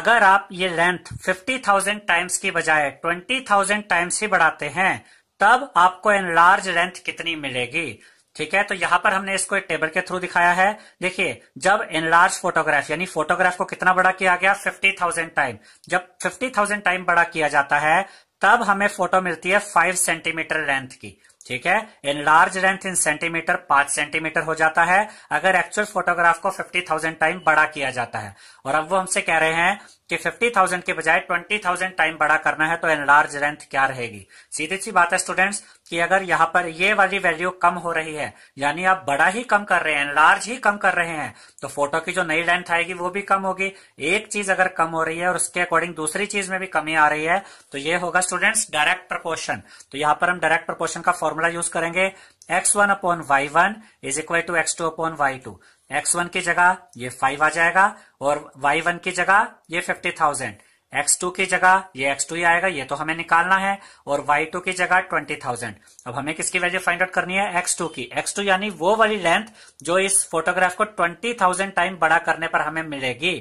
Speaker 1: अगर आप ये लेंथ 50,000 टाइम्स की बजाय 20,000 टाइम्स ही बढ़ाते हैं तब आपको लार्ज लेंथ कितनी मिलेगी ठीक है तो यहां पर हमने इसको एक टेबल के थ्रू दिखाया है देखिए जब एनलार्ज फोटोग्राफ यानी फोटोग्राफ को कितना बड़ा किया गया 50,000 टाइम जब 50,000 टाइम बड़ा किया जाता है तब हमें फोटो मिलती है 5 सेंटीमीटर लेंथ की ठीक है एनलार्ज लेंथ इन सेंटीमीटर पांच सेंटीमीटर हो जाता है अगर एक्चुअल फोटोग्राफ को फिफ्टी थाउजेंड टाइम बड़ा किया जाता है और अब वो हमसे कह रहे हैं कि फिफ्टी थाउजेंड के बजाय ट्वेंटी थाउजेंड टाइम बड़ा करना है तो एनलार्ज लेंथ क्या रहेगी सीधी सी बात है स्टूडेंट्स कि अगर यहाँ पर ये वाली वैल्यू कम हो रही है यानी आप बड़ा ही कम कर रहे हैं लार्ज ही कम कर रहे हैं तो फोटो की जो नई लेंथ आएगी वो भी कम होगी एक चीज अगर कम हो रही है और उसके अकॉर्डिंग दूसरी चीज में भी कमी आ रही है तो ये होगा स्टूडेंट्स डायरेक्ट प्रपोर्शन तो यहाँ पर हम डायरेक्ट प्रपोर्शन का फॉर्मूला यूज करेंगे x one upon y one is equal to x two upon y two x one की जगह ये फाइव आ जाएगा और वाई वन की जगह ये फिफ्टी थाउजेंड x2 की जगह ये x2 ही आएगा ये तो हमें निकालना है और y2 की जगह 20,000 अब हमें किसकी वैल्यू फाइंड आउट करनी है x2 की x2 यानी वो वाली लेंथ जो इस फोटोग्राफ को 20,000 टाइम बड़ा करने पर हमें मिलेगी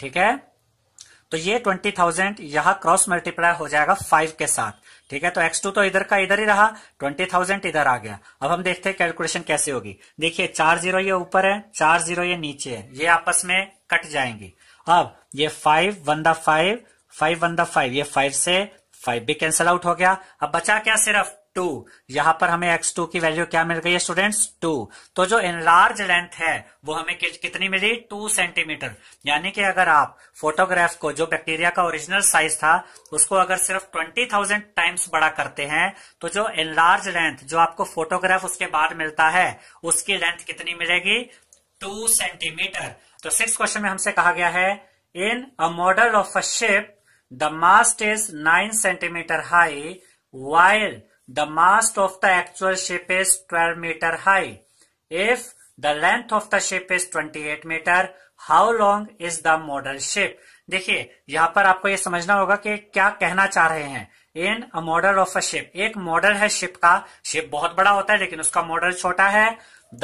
Speaker 1: ठीक है तो ये 20,000 यहां क्रॉस मल्टीप्लाई हो जाएगा 5 के साथ ठीक है तो x2 तो इधर का इधर ही रहा 20,000 इधर आ गया अब हम देखते हैं कैलकुलेशन कैसे होगी देखिए चार जीरो ये ऊपर है चार जीरो ये नीचे है ये आपस में कट जाएंगी अब ये five one the five five one the five ये फाइव से फाइव भी कैंसल आउट हो गया अब बचा क्या सिर्फ टू यहां पर हमें एक्स टू की वैल्यू क्या मिल गई है स्टूडेंट्स टू तो जो एनलार्ज लेंथ है वो हमें कि, कितनी मिली टू सेंटीमीटर यानी कि अगर आप फोटोग्राफ को जो बैक्टीरिया का ओरिजिनल साइज था उसको अगर सिर्फ ट्वेंटी थाउजेंड टाइम्स बड़ा करते हैं तो जो एनलार्ज लेंथ जो आपको फोटोग्राफ उसके बाद मिलता है उसकी लेंथ कितनी मिलेगी टू सेंटीमीटर तो सिक्स क्वेश्चन में हमसे कहा गया है in a model of a ship The mast is 9 centimeter high while the mast of the actual ship is 12 meter high. If the length of the ship is 28 meter, how long is the model ship? देखिए यहाँ पर आपको ये समझना होगा कि क्या कहना चाह रहे हैं in a model of a ship एक मॉडल है शिप का शिप बहुत बड़ा होता है लेकिन उसका मॉडल छोटा है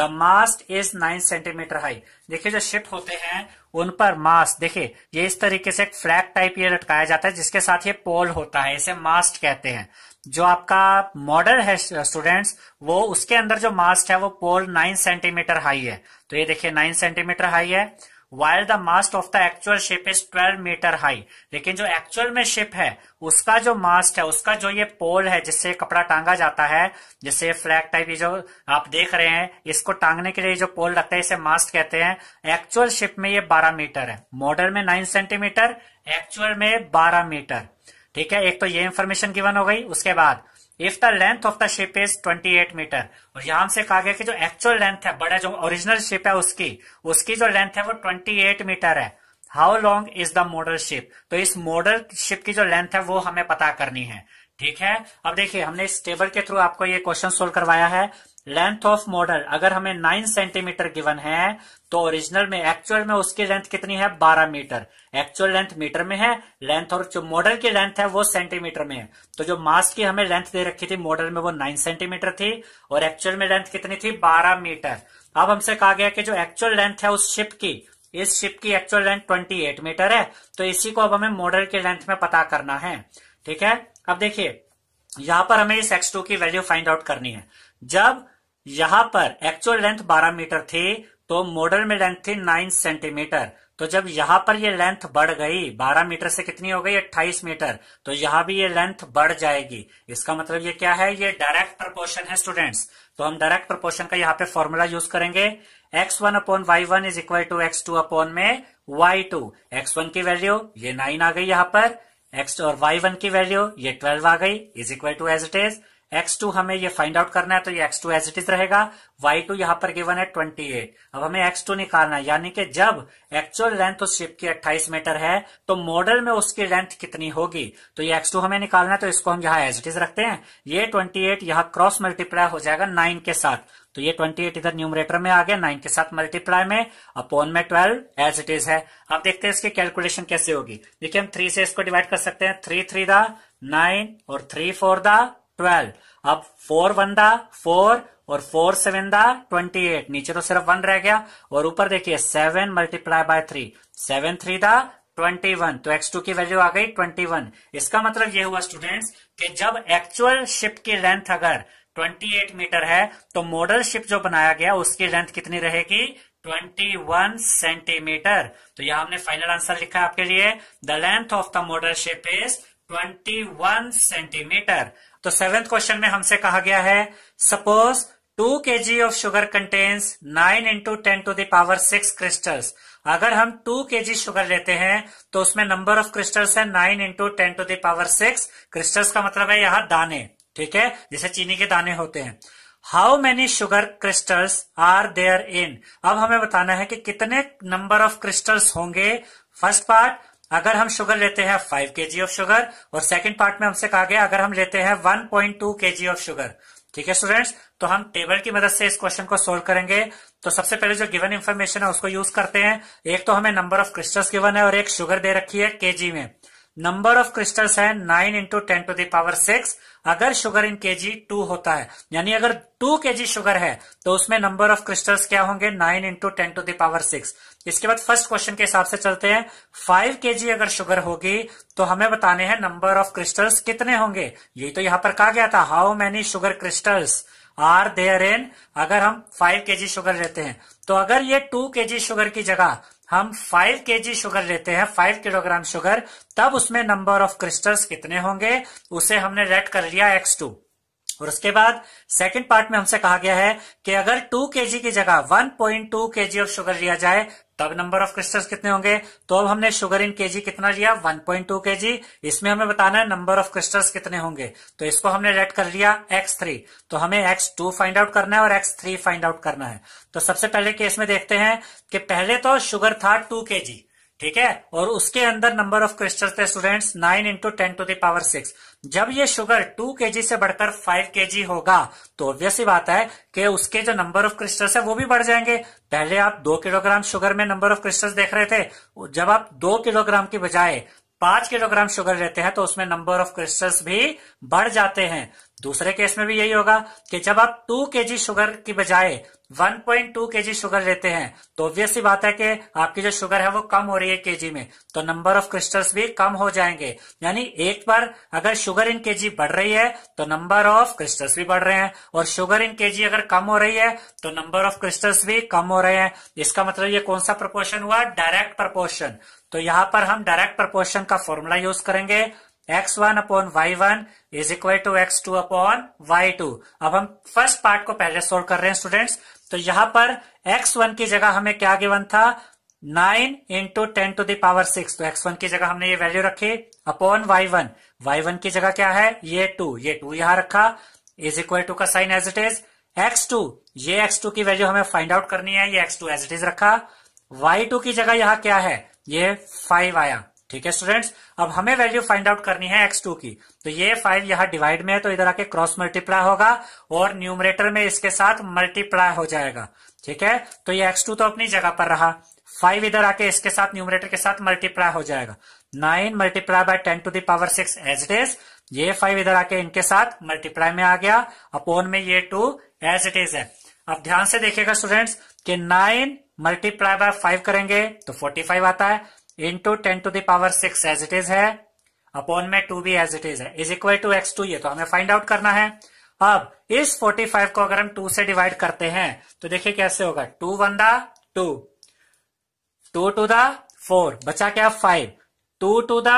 Speaker 1: the mast is nine centimetre high देखिए जो शिप होते हैं उन पर मास देखिए ये इस तरीके से एक फ्लैग टाइप ये लटकाया जाता है जिसके साथ ये पोल होता है इसे मास्ट कहते हैं जो आपका मॉडल है स्टूडेंट्स वो उसके अंदर जो मास्ट है वो पोल नाइन सेंटीमीटर हाई है तो ये देखिए नाइन सेंटीमीटर हाई है while the mast of the actual ship is twelve metre high लेकिन जो एक्चुअल में शिप है उसका जो मास्ट है उसका जो ये पोल है जिससे कपड़ा टांगा जाता है जिससे फ्लैग टाइप ये जो आप देख रहे हैं इसको टांगने के लिए जो पोल लगता है इसे मास्ट कहते हैं एक्चुअल शिप में ये बारह मीटर है मॉडल में नाइन सेंटीमीटर एक्चुअल में बारह मीटर ठीक है एक तो ये इंफॉर्मेशन गिवन हो गई उसके बाद if the length of the ship is 28 metre और यहां से कहा गया कि जो एक्चुअल लेंथ है बड़ा जो ओरिजिनल शिप है उसकी उसकी जो लेंथ है वो 28 मीटर है how long is the model ship तो इस मॉडल शिप की जो लेंथ है वो हमें पता करनी है ठीक है अब देखिए हमने इस टेबल के थ्रू आपको ये क्वेश्चन सोल्व करवाया है लेंथ ऑफ मॉडल अगर हमें 9 सेंटीमीटर गिवन है तो ओरिजिनल में एक्चुअल में उसकी लेंथ कितनी है 12 मीटर एक्चुअल लेंथ मीटर में है लेंथ और जो मॉडल की लेंथ है वो सेंटीमीटर में है तो जो मास्क की हमें लेंथ दे रखी थी मॉडल में वो 9 सेंटीमीटर थी और एक्चुअल में लेंथ कितनी थी 12 मीटर अब हमसे कहा गया कि जो एक्चुअल लेंथ है उस शिप की इस शिप की एक्चुअल लेंथ ट्वेंटी मीटर है तो इसी को अब हमें मॉडल की लेंथ में पता करना है ठीक है अब देखिए यहां पर हमें इस एक्स टू की वैल्यू फाइंड आउट करनी है जब यहां पर एक्चुअल लेंथ 12 मीटर थी तो मॉडल में लेंथ थी नाइन सेंटीमीटर तो जब यहां पर ये लेंथ बढ़ गई 12 मीटर से कितनी हो गई 28 मीटर तो यहां भी ये लेंथ बढ़ जाएगी इसका मतलब ये क्या है ये डायरेक्ट प्रपोर्शन है स्टूडेंट्स तो हम डायरेक्ट प्रपोर्शन का यहाँ पे फॉर्मूला यूज करेंगे x one upon y one is equal to x two upon में वाई टू एक्स वन की वैल्यू ये नाइन आ गई यहाँ पर एक्स और वाई वन की वैल्यू ये ट्वेल्व आ गई is equal to as it is x two हमें ये फाइंड आउट करना है तो ये x two as it is रहेगा वाई टू यहां पर गिवन है एट अब हमें एक्स टू निकालना है यानी कि जब एक्चुअल लेंथ उस शिप की अट्ठाईस मीटर है तो मॉडल में उसकी लेंथ कितनी होगी तो ये एक्स टू हमें निकालना है तो इसको हम यहाँ एज इट इज रखते हैं ये ट्वेंटी एट यहां क्रॉस मल्टीप्लाई हो जाएगा नाइन के साथ तो ये ट्वेंटी एट इधर न्यूमरेटर में आ गया नाइन के साथ मल्टीप्लाई में अपोन में ट्वेल्व एज इट इज है अब देखते हैं इसकी कैलकुलेशन कैसे होगी देखिए हम थ्री से इसको डिवाइड कर सकते हैं थ्री थ्री दा नाइन और थ्री फोर दा ट्वेल्व अब फोर वन दा फोर और फोर सेवन दा ट्वेंटी एट नीचे तो सिर्फ वन रह गया और ऊपर देखिए seven multiply by three seven three दा ट्वेंटी वन तो एक्स टू की वैल्यू आ गई ट्वेंटी वन इसका मतलब ये हुआ स्टूडेंट्स कि जब एक्चुअल शिप की लेंथ अगर 28 मीटर है तो मॉडल शिप जो बनाया गया उसकी लेंथ कितनी रहेगी 21 सेंटीमीटर तो यह हमने फाइनल आंसर लिखा आपके लिए the length of the model ship is 21 centimetre तो सेवेंथ क्वेश्चन में हमसे कहा गया है सपोज टू के g of sugar contains nine into ten to the power six crystals अगर हम टू के जी शुगर लेते हैं तो उसमें नंबर ऑफ क्रिस्टल्स है nine into ten to the power six crystals का मतलब है यहाँ दाने ठीक है जैसे चीनी के दाने होते हैं how many sugar crystals are there in अब हमें बताना है कि कितने नंबर ऑफ क्रिस्टल्स होंगे फर्स्ट पार्ट अगर हम शुगर लेते हैं five k g of sugar और सेकेंड पार्ट में हमसे कहा गया अगर हम लेते हैं वन पॉइंट टू के जी ऑफ शुगर ठीक है स्टूडेंट्स तो हम टेबल की मदद से इस क्वेश्चन को सोल्व करेंगे तो सबसे पहले जो गिवन इन्फॉर्मेशन है उसको यूज करते हैं एक तो हमें नंबर ऑफ क्रिस्टल्स गिवन है और एक शुगर दे रखी है केजी में नंबर ऑफ क्रिस्टल्स है nine into ten to the power six अगर sugar in k g to होता है यानी अगर टू के जी शुगर है तो उसमें नंबर ऑफ क्रिस्टल्स क्या होंगे nine into ten to the power six इसके बाद फर्स्ट क्वेश्चन के हिसाब से चलते हैं फाइव के जी अगर शुगर होगी तो हमें बताने हैं नंबर ऑफ क्रिस्टल्स कितने होंगे ये तो यहां पर कहा गया था how many sugar crystals are there in अगर हम फाइव के जी शुगर लेते हैं तो अगर ये टू के जी शुगर की जगह हम 5 जी शुगर लेते हैं 5 किलोग्राम शुगर तब उसमें नंबर ऑफ क्रिस्टल्स कितने होंगे उसे हमने रेड कर लिया एक्स टू और उसके बाद सेकंड पार्ट में हमसे कहा गया है कि अगर 2 के की जगह 1.2 पॉइंट ऑफ शुगर लिया जाए तब नंबर ऑफ क्रिस्टल्स कितने होंगे तो अब हमने शुगर इन केजी कितना लिया 1.2 पॉइंट इसमें हमें बताना है नंबर ऑफ क्रिस्टल्स कितने होंगे तो इसको हमने रेड कर लिया x3 तो हमें x2 फाइंड आउट करना है और x3 फाइंड आउट करना है तो सबसे पहले केस में देखते हैं कि पहले तो शुगर था टू केजी ठीक है और उसके अंदर नंबर ऑफ क्रिस्टल थे students nine into ten to the power six जब ये शुगर टू के से बढ़कर फाइव के होगा तो ऑब्वियस ही बात है कि उसके जो नंबर ऑफ क्रिस्टल्स है वो भी बढ़ जाएंगे पहले आप दो किलोग्राम शुगर में नंबर ऑफ क्रिस्टल्स देख रहे थे जब आप दो किलोग्राम की बजाय पांच किलोग्राम शुगर लेते हैं तो उसमें नंबर ऑफ क्रिस्टल्स भी बढ़ जाते हैं दूसरे केस में भी यही होगा कि जब आप टू के शुगर की बजाय 1.2 केजी शुगर लेते हैं तो ऑब्वियस ही बात है कि आपकी जो शुगर है वो कम हो रही है केजी में तो नंबर ऑफ क्रिस्टल्स भी कम हो जाएंगे यानी एक बार अगर शुगर इन केजी बढ़ रही है तो नंबर ऑफ क्रिस्टल्स भी बढ़ रहे हैं और शुगर इन केजी अगर कम हो रही है तो नंबर ऑफ क्रिस्टल्स भी कम हो रहे हैं इसका मतलब ये कौन सा प्रपोर्शन हुआ डायरेक्ट प्रपोर्शन तो यहां पर हम डायरेक्ट प्रपोर्शन का फॉर्मूला यूज करेंगे x one upon y one is equal to x two upon y two अब हम फर्स्ट पार्ट को पहले सोल्व कर रहे हैं स्टूडेंट्स तो यहां पर एक्स वन की जगह हमें क्या गिवन था nine into ten to the power six तो एक्स वन की जगह हमने ये वैल्यू रखी upon y one y one की जगह क्या है ये टू ये टू यहां रखा इज इक्वल टू का sign as it is x two ये एक्स टू की वैल्यू हमें फाइंड आउट करनी है ये x two as it is रखा वाई टू की जगह यहां क्या है ये फाइव आया ठीक है स्टूडेंट्स अब हमें वैल्यू फाइंड आउट करनी है एक्स टू की तो ये फाइव यहाँ डिवाइड में है तो इधर आके क्रॉस मल्टीप्लाई होगा और न्यूमरेटर में इसके साथ मल्टीप्लाई हो जाएगा ठीक है तो ये एक्स टू तो अपनी जगह पर रहा फाइव इधर आके इसके साथ न्यूमरेटर के साथ मल्टीप्लाई हो जाएगा nine multiply by ten to the power six as it is ये फाइव इधर आके इनके साथ मल्टीप्लाई में आ गया अपोन में ये टू एज इट इज है अब ध्यान से देखिएगा स्टूडेंट्स कि नाइन मल्टीप्लाई बाय फाइव करेंगे तो फोर्टी फाइव आता है into ten to the power six as it is है अपॉन में two b as it is है is equal to x two ये तो हमें फाइंड आउट करना है अब इस 45 को अगर हम 2 से डिवाइड करते हैं तो देखिए कैसे होगा 2 वन दा टू टू टू दा फोर बचा क्या five two two the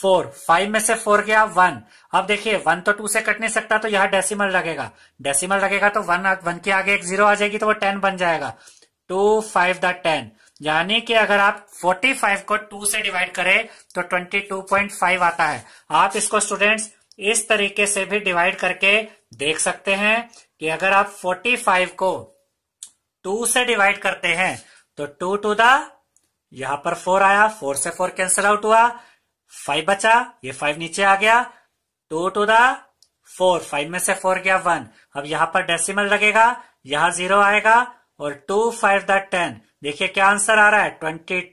Speaker 1: four five में से फोर गया वन अब देखिए वन तो टू से कट नहीं सकता तो यहां डेसिमल लगेगा डेसिमल लगेगा तो वन वन के आगे एक जीरो आ जाएगी तो वो टेन बन जाएगा टू फाइव द टेन यानी कि अगर आप 45 को 2 से डिवाइड करें तो 22.5 आता है आप इसको स्टूडेंट्स इस तरीके से भी डिवाइड करके देख सकते हैं कि अगर आप 45 को 2 से डिवाइड करते हैं तो 2 टू द यहां पर 4 आया 4 से 4 कैंसिल आउट हुआ 5 बचा ये 5 नीचे आ गया 2 टू द 4 5 में से 4 गया 1 अब यहां पर डेसिमल लगेगा यहां जीरो आएगा और टू फाइव द टेन देखिए क्या आंसर आ रहा है 22.5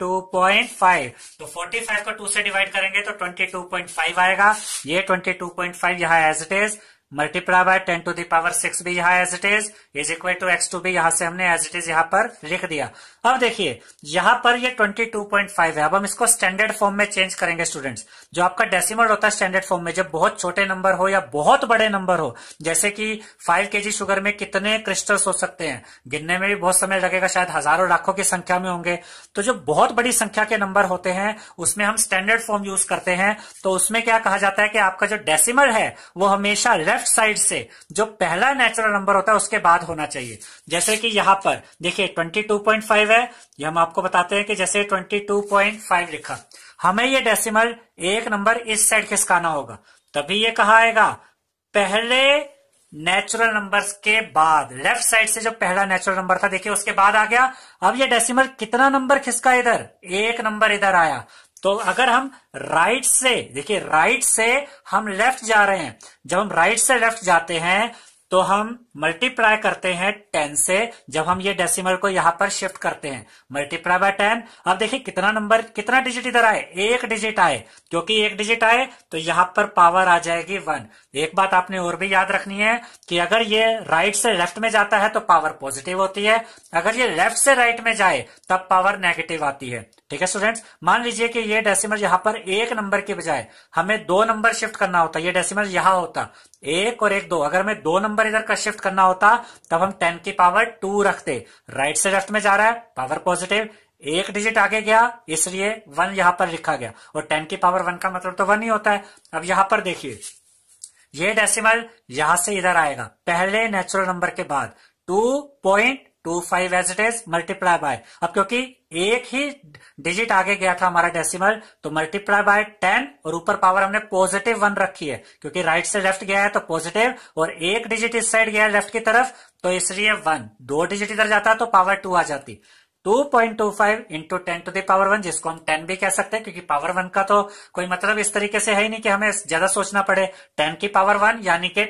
Speaker 1: तो 45 को 2 से डिवाइड करेंगे तो 22.5 आएगा ये 22.5 टू पॉइंट फाइव यहाँ as it is multiply by ten to the power six भी यहाँ as it is is equal to x two भी यहां से हमने एज इट इज यहाँ पर लिख दिया अब देखिए यहां पर ये ट्वेंटी टू पॉइंट फाइव है अब हम इसको स्टैंडर्ड फॉर्म में चेंज करेंगे स्टूडेंट्स जो आपका डेसिमल होता है स्टैंडर्ड फॉर्म में जब बहुत छोटे नंबर हो या बहुत बड़े नंबर हो जैसे कि फाइव के शुगर में कितने क्रिस्टल्स हो सकते हैं गिनने में भी बहुत समय लगेगा शायद हजारों लाखों की संख्या में होंगे तो जो बहुत बड़ी संख्या के नंबर होते हैं उसमें हम स्टैंडर्ड फॉर्म यूज करते हैं तो उसमें क्या कहा जाता है कि आपका जो डेसिमल है वो हमेशा लेफ्ट साइड से जो पहला नेचुरल नंबर होता है उसके बाद होना चाहिए जैसे कि यहां पर देखिए 22.5 है ये हम आपको बताते हैं कि जैसे 22.5 लिखा हमें ये डेसिमल एक नंबर इस साइड खिसकाना होगा तभी ये कहा आएगा पहले नेचुरल नंबर्स के बाद लेफ्ट साइड से जो पहला नेचुरल नंबर था देखिए उसके बाद आ गया अब ये डेसिमल कितना नंबर खिसका इधर एक नंबर इधर आया तो अगर हम राइट से देखिए राइट से हम लेफ्ट जा रहे हैं जब हम राइट से लेफ्ट जाते हैं तो हम मल्टीप्लाई करते हैं टेन से जब हम ये डेसिमल को यहां पर शिफ्ट करते हैं मल्टीप्लाई बाय टेन अब देखिए कितना नंबर कितना डिजिट इधर आए एक डिजिट आए क्योंकि एक डिजिट आए तो यहां पर पावर आ जाएगी वन एक बात आपने और भी याद रखनी है कि अगर ये राइट से लेफ्ट में जाता है तो पावर पॉजिटिव होती है अगर ये लेफ्ट से राइट में जाए तब पावर नेगेटिव आती है ठीक है स्टूडेंट्स मान लीजिए कि ये डेसिमल यहां पर एक नंबर के बजाय हमें दो नंबर शिफ्ट करना होता ये डेसिमल यहां होता एक और एक दो अगर मैं दो नंबर इधर का शिफ्ट करना होता तब हम टेन की पावर टू रखते राइट से लेफ्ट में जा रहा है पावर पॉजिटिव एक डिजिट आगे गया इसलिए वन यहां पर लिखा गया और टेन की पावर वन का मतलब तो वन ही होता है अब यहां पर देखिए ये डेसिमल यहां से इधर आएगा पहले नेचुरल नंबर के बाद two point two five as it is multiply by अब क्योंकि एक ही डिजिट आगे गया था हमारा डेसिमल तो मल्टीप्लाई बाय टेन और ऊपर पावर हमने पॉजिटिव वन रखी है क्योंकि राइट से लेफ्ट गया है तो पॉजिटिव और एक डिजिट इस साइड गया है लेफ्ट की तरफ तो इसलिए वन दो डिजिट इधर जाता है तो पावर टू आ जाती 2.25 into ten to the power one जिसको हम 10 भी कह सकते हैं क्योंकि पावर वन का तो कोई मतलब इस तरीके से है ही नहीं कि हमें ज्यादा सोचना पड़े 10 की पावर वन यानी कि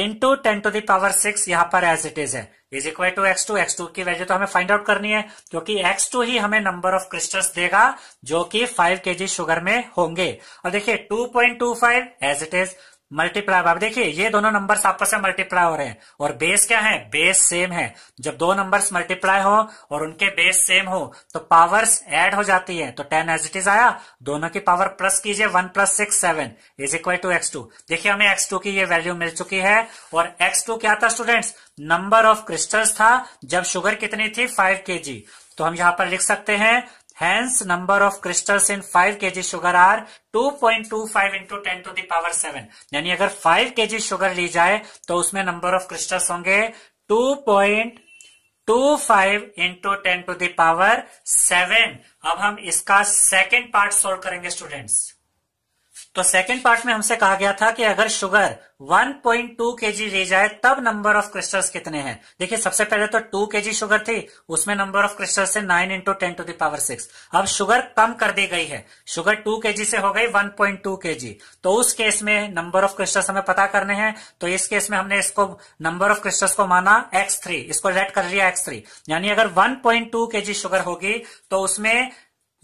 Speaker 1: into ten to the power six यहाँ पर एज इट इज है is equal to x two x two की वैल्यू तो हमें फाइंड आउट करनी है क्योंकि एक्स टू ही हमें नंबर ऑफ क्रिस्टल्स देगा जो कि फाइव के जी शुगर में होंगे और देखिए two point two five as it is multiply अब देखिए ये दोनों नंबर्स आपस में मल्टीप्लाई हो रहे हैं और बेस क्या है बेस सेम है जब दो नंबर्स मल्टीप्लाई हो और उनके बेस सेम हो तो पावर्स ऐड हो जाती है तो टेन एज इट इज आया दोनों की पावर प्लस कीजिए one plus six seven is equal to x two देखिए हमें एक्स टू की ये वैल्यू मिल चुकी है और एक्स टू क्या था स्टूडेंट्स नंबर ऑफ क्रिस्टल्स था जब शुगर कितनी थी फाइव के जी तो हम यहां पर लिख सकते हैं hence number of crystals in 5 k g sugar are 2.25 point two five into ten to the power seven यानी अगर 5 के जी शुगर ली जाए तो उसमें नंबर ऑफ क्रिस्टल्स होंगे 2.25 point two five into ten to the power seven अब हम इसका second part solve करेंगे स्टूडेंट्स तो सेकेंड पार्ट में हमसे कहा गया था कि अगर शुगर 1.2 केजी ले जाए तब नंबर ऑफ क्रिस्टल्स कितने हैं देखिए सबसे पहले तो 2 केजी शुगर थी उसमें नंबर ऑफ क्रिस्टल से 9 into ten to the power six अब शुगर कम कर दी गई है शुगर 2 केजी से हो गई 1.2 केजी तो उस केस में नंबर ऑफ क्रिस्टल्स हमें पता करने हैं तो इस केस में हमने इसको नंबर ऑफ क्रिस्टल्स को माना एक्स इसको रेड कर लिया एक्स यानी अगर वन पॉइंट शुगर होगी तो उसमें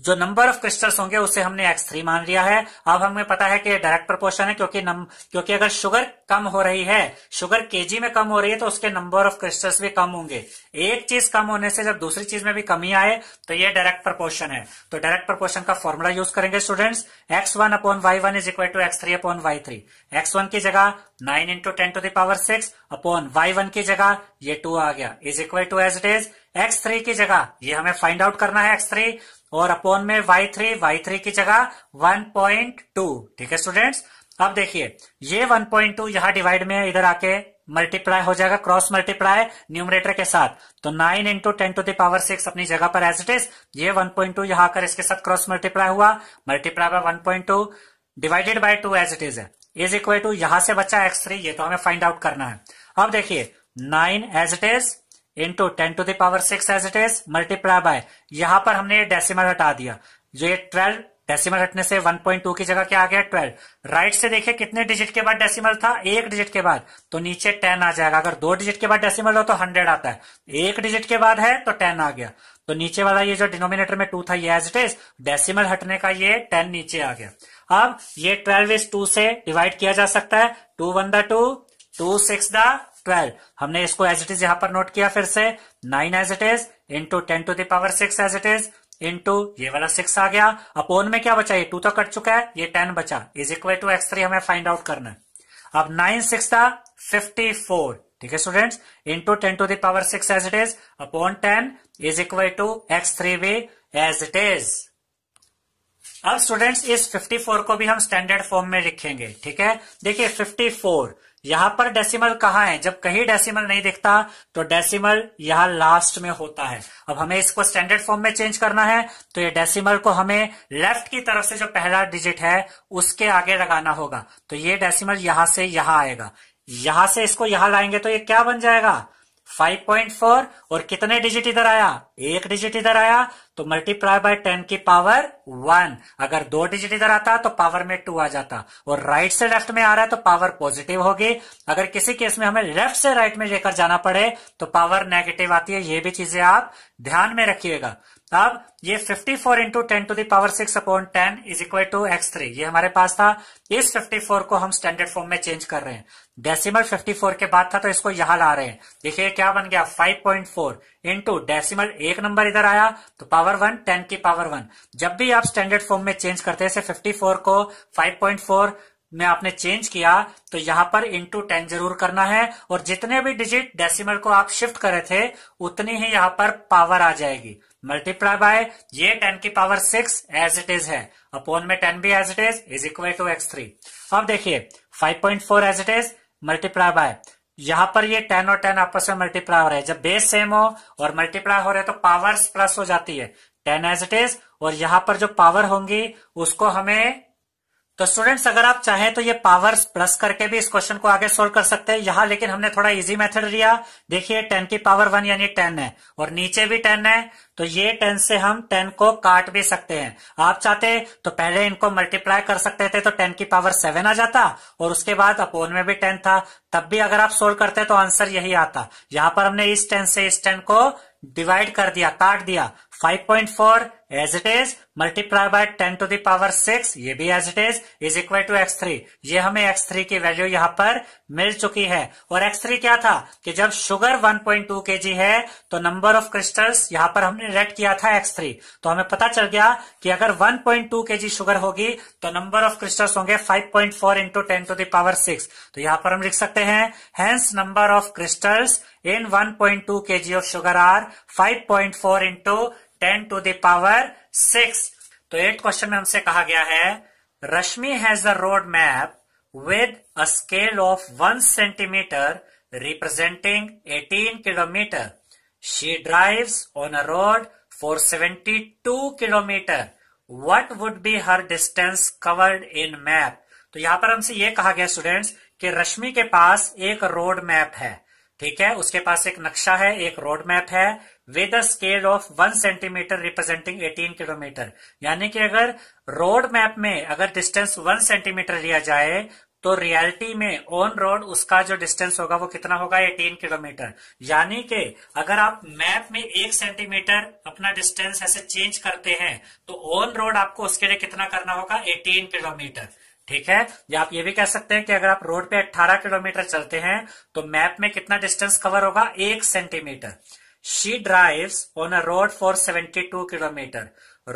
Speaker 1: जो नंबर ऑफ क्रिस्टल्स होंगे उसे हमने एक्स थ्री मान लिया है अब हमें पता है कि डायरेक्ट प्रपोर्शन है क्योंकि नम, क्योंकि अगर शुगर कम हो रही है शुगर केजी में कम हो रही है तो उसके नंबर ऑफ क्रिस्टल्स भी कम होंगे एक चीज कम होने से जब दूसरी चीज में भी कमी आए तो ये डायरेक्ट प्रपोर्शन है तो डायरेक्ट प्रपोर्शन का फॉर्मूला यूज करेंगे students x one upon y one is equal to x three upon y three x one की जगह nine into ten to the power six upon y one की जगह ये two आ गया is equal to as it is x three की जगह ये हमें फाइंड आउट करना है एक्स थ्री और अपॉन में वाई थ्री वाई थ्री की जगह वन पॉइंट टू ठीक है स्टूडेंट्स अब देखिए ये वन पॉइंट टू यहां डिवाइड में इधर आके मल्टीप्लाई हो जाएगा क्रॉस मल्टीप्लाई न्यूमरेटर के साथ तो nine into ten to the power six अपनी जगह पर एज इट इज ये वन पॉइंट टू यहां आकर इसके साथ क्रॉस मल्टीप्लाई हुआ multiply by one point two divided by two as it is है इज इक्वल टू यहां से बचा एक्स थ्री ये तो हमें फाइंड आउट करना है अब देखिए nine as it is to ten to the power six as it is multiply by यहां पर हमने डेसिमल हटा दिया जो ये ट्वेल्व डेसिमल हटने से 1.2 की जगह क्या आ गया 12 राइट से देखिए कितने डिजिट के बाद डेसिमल था एक डिजिट के बाद तो नीचे 10 आ जाएगा अगर दो डिजिट के बाद डेसिमल हो तो 100 आता है एक डिजिट के बाद है तो 10 आ गया तो नीचे वाला ये जो डिनोमिनेटर में 2 था ये एज इट इज डेसिमल हटने का ये 10 नीचे आ गया अब ये 12 इज 2 से डिवाइड किया जा सकता है two one the two two six the square हमने इसको एज इट इज यहां पर नोट किया फिर से nine as it is into ten to the power six as it is into ये वाला सिक्स आ गया अपोन में क्या बचा ये टू तो कट चुका है ये टेन बचा is equal to x three हमें फाइंड आउट करना है अब नाइन सिक्स था फिफ्टी फोर ठीक है students into ten to the power six as it is upon ten is equal to x three वे एज इट इज अब स्टूडेंट्स इस 54 को भी हम स्टैंडर्ड फॉर्म में लिखेंगे ठीक है देखिए 54 यहां पर डेसिमल कहा है जब कहीं डेसिमल नहीं दिखता तो डेसिमल यहां लास्ट में होता है अब हमें इसको स्टैंडर्ड फॉर्म में चेंज करना है तो ये डेसिमल को हमें लेफ्ट की तरफ से जो पहला डिजिट है उसके आगे लगाना होगा तो ये डेसिमल यहां से यहां आएगा यहां से इसको यहां लाएंगे तो ये क्या बन जाएगा 5.4 और कितने डिजिट इधर आया एक डिजिट इधर आया तो मल्टीप्लाई बाय 10 की पावर वन अगर दो डिजिट इधर आता तो पावर में टू आ जाता और राइट से लेफ्ट में आ रहा है तो पावर पॉजिटिव होगी अगर किसी केस में हमें लेफ्ट से राइट में लेकर जाना पड़े तो पावर नेगेटिव आती है ये भी चीजें आप ध्यान में रखिएगा अब ये 54 four into ten to the power six upon ten is equal to x three ये हमारे पास था इस 54 को हम स्टैंडर्ड फॉर्म में चेंज कर रहे हैं डेसिमल 54 के बाद था तो इसको यहां ला रहे हैं देखिए क्या बन गया 5.4 पॉइंट फोर इंटू डेसिमल एक नंबर इधर आया तो पावर वन टेन की पावर वन जब भी आप स्टैंडर्ड फॉर्म में चेंज करते हैं 54 को 5.4 में आपने चेंज किया तो यहां पर इंटू टेन जरूर करना है और जितने भी डिजिट डेसिमल को आप शिफ्ट करे थे उतनी ही यहां पर पावर आ जाएगी मल्टीप्लाई बाय ये टेन की power six as it is है अपोन में टेन भी as it is is equal to x three अब देखिए 5.4 as it is multiply by यहां पर ये टेन और टेन आपस में मल्टीप्लाई हो रहा है जब बेस सेम हो और मल्टीप्लाई हो रहा है तो पावर्स प्लस हो जाती है टेन एज इट इज और यहां पर जो पावर होंगी उसको हमें तो स्टूडेंट्स अगर आप चाहें तो ये पावर्स प्लस करके भी इस क्वेश्चन को आगे सोल्व कर सकते हैं यहाँ लेकिन हमने थोड़ा इजी मेथड लिया देखिए टेन की पावर वन यानी टेन है और नीचे भी टेन है तो ये टेन से हम टेन को काट भी सकते हैं आप चाहते तो पहले इनको मल्टीप्लाई कर सकते थे तो टेन की पावर सेवन आ जाता और उसके बाद अपोन में भी टेन था तब भी अगर आप सोल्व करते तो आंसर यही आता यहां पर हमने इस टेन से इस टेन को डिवाइड कर दिया काट दिया five point four as it is multiply by ten to the power six ये भी as it is is equal to x three ये हमें एक्स थ्री की वैल्यू यहाँ पर मिल चुकी है और एक्स थ्री क्या था कि जब शुगर वन पॉइंट टू के जी है तो नंबर ऑफ क्रिस्टल्स यहाँ पर हमने रेड किया था एक्स थ्री तो हमें पता चल गया कि अगर वन पॉइंट टू के जी शुगर होगी तो नंबर ऑफ क्रिस्टल्स होंगे five point four into ten to the power six तो यहाँ पर हम लिख सकते हैं hence number of crystals in one point two के g of sugar are five point four into ten to the power six तो एट क्वेश्चन में हमसे कहा गया है Rashmi has a road map with a scale of one centimetre representing eighteen kilometre she drives on a road for two kilometre what would be her distance covered in map तो यहां पर हमसे ये कहा गया स्टूडेंट्स कि रश्मि के पास एक रोड मैप है ठीक है उसके पास एक नक्शा है एक रोड मैप है with a scale of one centimetre representing 18 kilometre यानी कि अगर रोड मैप में अगर डिस्टेंस वन सेंटीमीटर लिया जाए तो रियलिटी में ऑन रोड उसका जो डिस्टेंस होगा वो कितना होगा 18 किलोमीटर यानी कि अगर आप मैप में एक सेंटीमीटर अपना डिस्टेंस ऐसे चेंज करते हैं तो ऑन रोड आपको उसके लिए कितना करना होगा 18 किलोमीटर ठीक है या आप ये भी कह सकते हैं कि अगर आप रोड पे 18 किलोमीटर चलते हैं तो मैप में कितना डिस्टेंस कवर होगा एक centimetre she drive on a road for 72 kilometre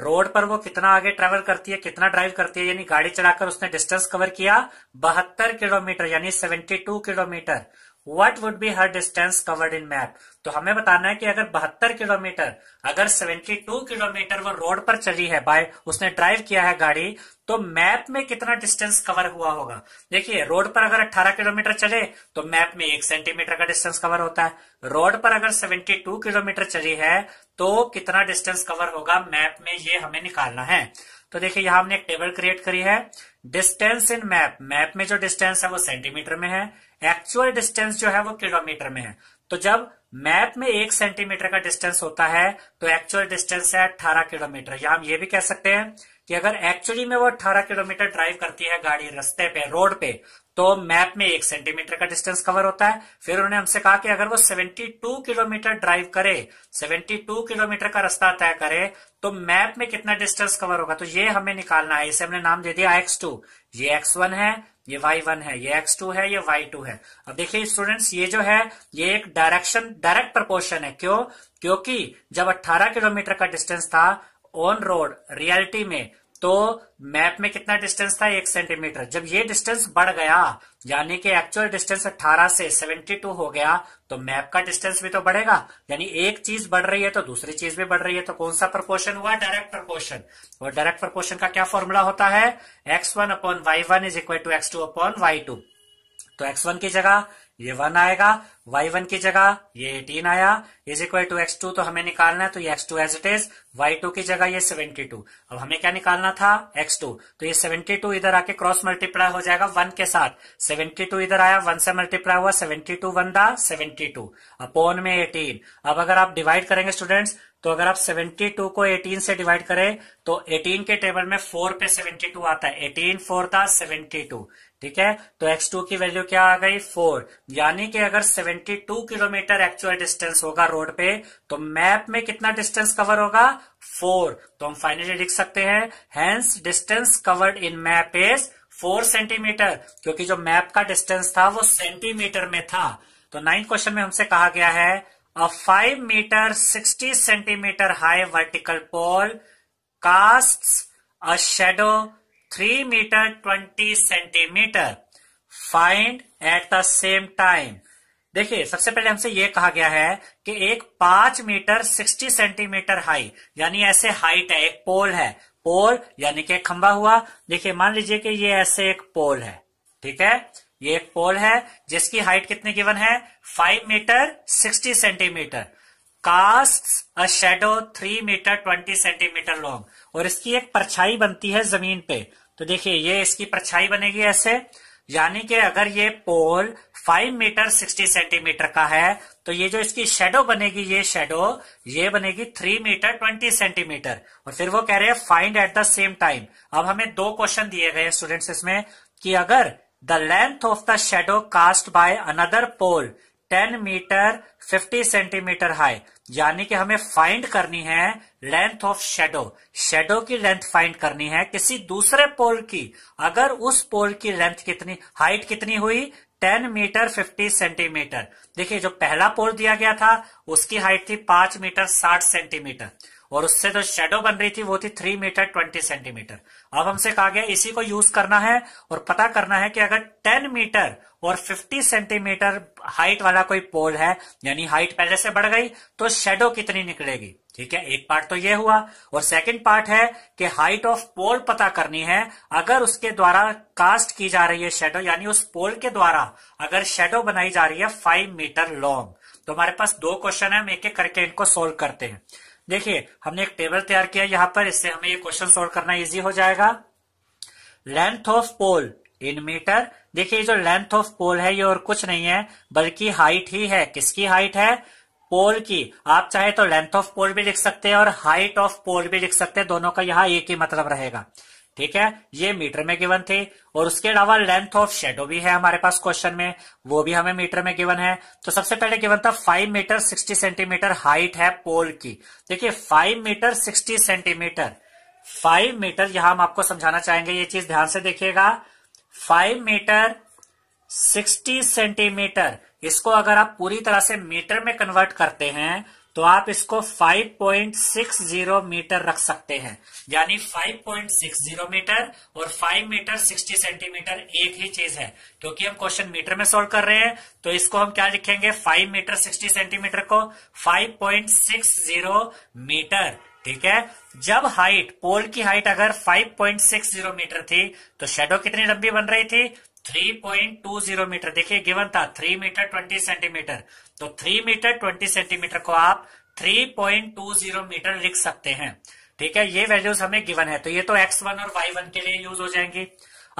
Speaker 1: road पर वो कितना आगे ट्रेवल करती है कितना ड्राइव करती है यानी गाड़ी चलाकर उसने डिस्टेंस कवर किया बहत्तर किलोमीटर यानी seventy kilometre what would be her distance covered in map तो हमें बताना है कि अगर बहत्तर किलोमीटर अगर 72 किलोमीटर वो रोड पर चली है बाय उसने ड्राइव किया है गाड़ी तो मैप में कितना डिस्टेंस कवर हुआ होगा देखिए रोड पर अगर 18 किलोमीटर चले तो मैप में एक सेंटीमीटर का डिस्टेंस कवर होता है रोड पर अगर 72 किलोमीटर चली है तो कितना डिस्टेंस कवर होगा मैप में ये हमें निकालना है तो देखिये यहां हमने एक टेबल क्रिएट करी है डिस्टेंस इन मैप मैप में जो डिस्टेंस है वो सेंटीमीटर में है एक्चुअल डिस्टेंस जो है वो किलोमीटर में है तो जब मैप में एक सेंटीमीटर का डिस्टेंस होता है तो एक्चुअल डिस्टेंस है अट्ठारह किलोमीटर या हम ये भी कह सकते हैं कि अगर एक्चुअली में वो अट्ठारह किलोमीटर ड्राइव करती है गाड़ी रस्ते पे रोड पे तो मैप में एक सेंटीमीटर का डिस्टेंस कवर होता है फिर उन्होंने हमसे कहा कि अगर वो 72 किलोमीटर ड्राइव करे 72 किलोमीटर का रास्ता तय करे तो मैप में कितना डिस्टेंस कवर होगा तो ये हमें निकालना है इसे हमने नाम दे दिया एक्स टू ये एक्स वन है ये वाई वन है ये एक्स टू है ये वाई टू है अब देखिए स्टूडेंट्स ये जो है ये एक डायरेक्शन डायरेक्ट प्रपोर्शन है क्यों क्योंकि जब अट्ठारह किलोमीटर का डिस्टेंस था ऑन रोड रियलिटी में तो मैप में कितना डिस्टेंस था एक सेंटीमीटर जब ये डिस्टेंस बढ़ गया यानी कि एक्चुअल डिस्टेंस 18 से 72 हो गया तो मैप का डिस्टेंस भी तो बढ़ेगा यानी एक चीज बढ़ रही है तो दूसरी चीज भी बढ़ रही है तो कौन सा प्रपोर्शन हुआ डायरेक्ट प्रपोर्शन और डायरेक्ट प्रपोर्शन का क्या फॉर्मूला होता है x one upon y one is equal to x two upon y two तो एक्स वन की जगह ये वन आएगा वाई वन की जगह ये एटीन आया is equal to x two तो हमें निकालना है तो ये x two as it is y two की जगह ये सेवेंटी टू अब हमें क्या निकालना था एक्स टू तो ये सेवेंटी टू इधर आके क्रॉस मल्टीप्लाई हो जाएगा वन के साथ सेवेंटी टू इधर आया वन से मल्टीप्लाई हुआ seventy two one the seventy two upon में एटीन अब अगर आप डिवाइड करेंगे स्टूडेंट्स तो अगर आप 72 को 18 से डिवाइड करें तो 18 के टेबल में 4 पे 72 आता है 18 फोर था 72 ठीक है तो x2 की वैल्यू क्या आ गई फोर यानी कि अगर 72 किलोमीटर एक्चुअल डिस्टेंस होगा रोड पे तो मैप में कितना डिस्टेंस कवर होगा फोर तो हम फाइनली लिख सकते हैं hence distance covered in map is four centimetre क्योंकि जो मैप का डिस्टेंस था वो सेंटीमीटर में था तो नाइन्थ क्वेश्चन में हमसे कहा गया है a five metre sixty centimetre high vertical pole cast a shadow three metre twenty centimetre find at the same time देखिए सबसे पहले हमसे यह कहा गया है कि एक पांच मीटर सिक्सटी सेंटीमीटर हाई यानी ऐसे हाइट है एक पोल है पोल यानी कि खंबा हुआ देखिए मान लीजिए कि ये ऐसे एक पोल है ठीक है ये एक पोल है जिसकी हाइट कितनी गिवन है five metre sixty centimetre cast a shadow three metre twenty centimetre long और इसकी एक परछाई बनती है जमीन पे तो देखिए ये इसकी परछाई बनेगी ऐसे यानी कि अगर ये पोल 5 मीटर 60 सेंटीमीटर का है तो ये जो इसकी शेडो बनेगी ये शेडो ये बनेगी 3 मीटर 20 सेंटीमीटर और फिर वो कह रहे हैं find at the same time अब हमें दो क्वेश्चन दिए गए स्टूडेंट्स इसमें कि अगर the length of the shadow cast by another pole 10 metre 50 centimetre high यानी कि हमें फाइंड करनी है लेंथ ऑफ शेडो शेडो की लेंथ फाइंड करनी है किसी दूसरे पोल की अगर उस पोल की लेंथ कितनी हाइट कितनी हुई 10 मीटर 50 सेंटीमीटर देखिए जो पहला पोल दिया गया था उसकी हाइट थी 5 मीटर 60 सेंटीमीटर और उससे जो तो शेडो बन रही थी वो थी थ्री मीटर ट्वेंटी सेंटीमीटर अब हमसे कहा गया इसी को यूज करना है और पता करना है कि अगर टेन मीटर और फिफ्टी सेंटीमीटर हाइट वाला कोई पोल है यानी हाइट पहले से बढ़ गई तो शेडो कितनी निकलेगी ठीक है एक पार्ट तो ये हुआ और सेकंड पार्ट है कि हाइट ऑफ पोल पता करनी है अगर उसके द्वारा कास्ट की जा रही है शेडो यानी उस पोल के द्वारा अगर शेडो बनाई जा रही है फाइव मीटर लॉन्ग तो हमारे पास दो क्वेश्चन है हम एक एक करके इनको सोल्व करते हैं देखिए हमने एक टेबल तैयार किया यहाँ पर इससे हमें ये क्वेश्चन सोल्व करना इजी हो जाएगा length of pole in metre देखिए जो लेंथ ऑफ पोल है ये और कुछ नहीं है बल्कि हाइट ही है किसकी हाइट है पोल की आप चाहे तो लेंथ ऑफ पोल भी लिख सकते हैं और हाइट ऑफ पोल भी लिख सकते हैं दोनों का यहाँ एक ही मतलब रहेगा ठीक है ये मीटर में गिवन थे और उसके अलावा लेंथ ऑफ शेडो भी है हमारे पास क्वेश्चन में वो भी हमें मीटर में गिवन है तो सबसे पहले गिवन था five metre sixty centimetre height है पोल की देखिए five metre sixty centimetre five metre यहां हम आपको समझाना चाहेंगे ये चीज ध्यान से देखिएगा फाइव मीटर सिक्सटी सेंटीमीटर इसको अगर आप पूरी तरह से मीटर में कन्वर्ट करते हैं तो आप इसको 5.60 मीटर रख सकते हैं यानी 5.60 मीटर और 5 मीटर 60 सेंटीमीटर एक ही चीज है क्योंकि तो हम क्वेश्चन मीटर में सोल्व कर रहे हैं तो इसको हम क्या लिखेंगे 5 मीटर 60 सेंटीमीटर को 5.60 मीटर ठीक है जब हाइट पोल की हाइट अगर 5.60 मीटर थी तो शेडो कितनी लंबी बन रही थी 3.20 मीटर देखिए गिवन था 3 मीटर 20 सेंटीमीटर तो 3 मीटर 20 सेंटीमीटर को आप 3.20 मीटर लिख सकते हैं ठीक है ये वैल्यूज हमें गिवन है तो ये तो एक्स वन और वाई वन के लिए यूज हो जाएंगी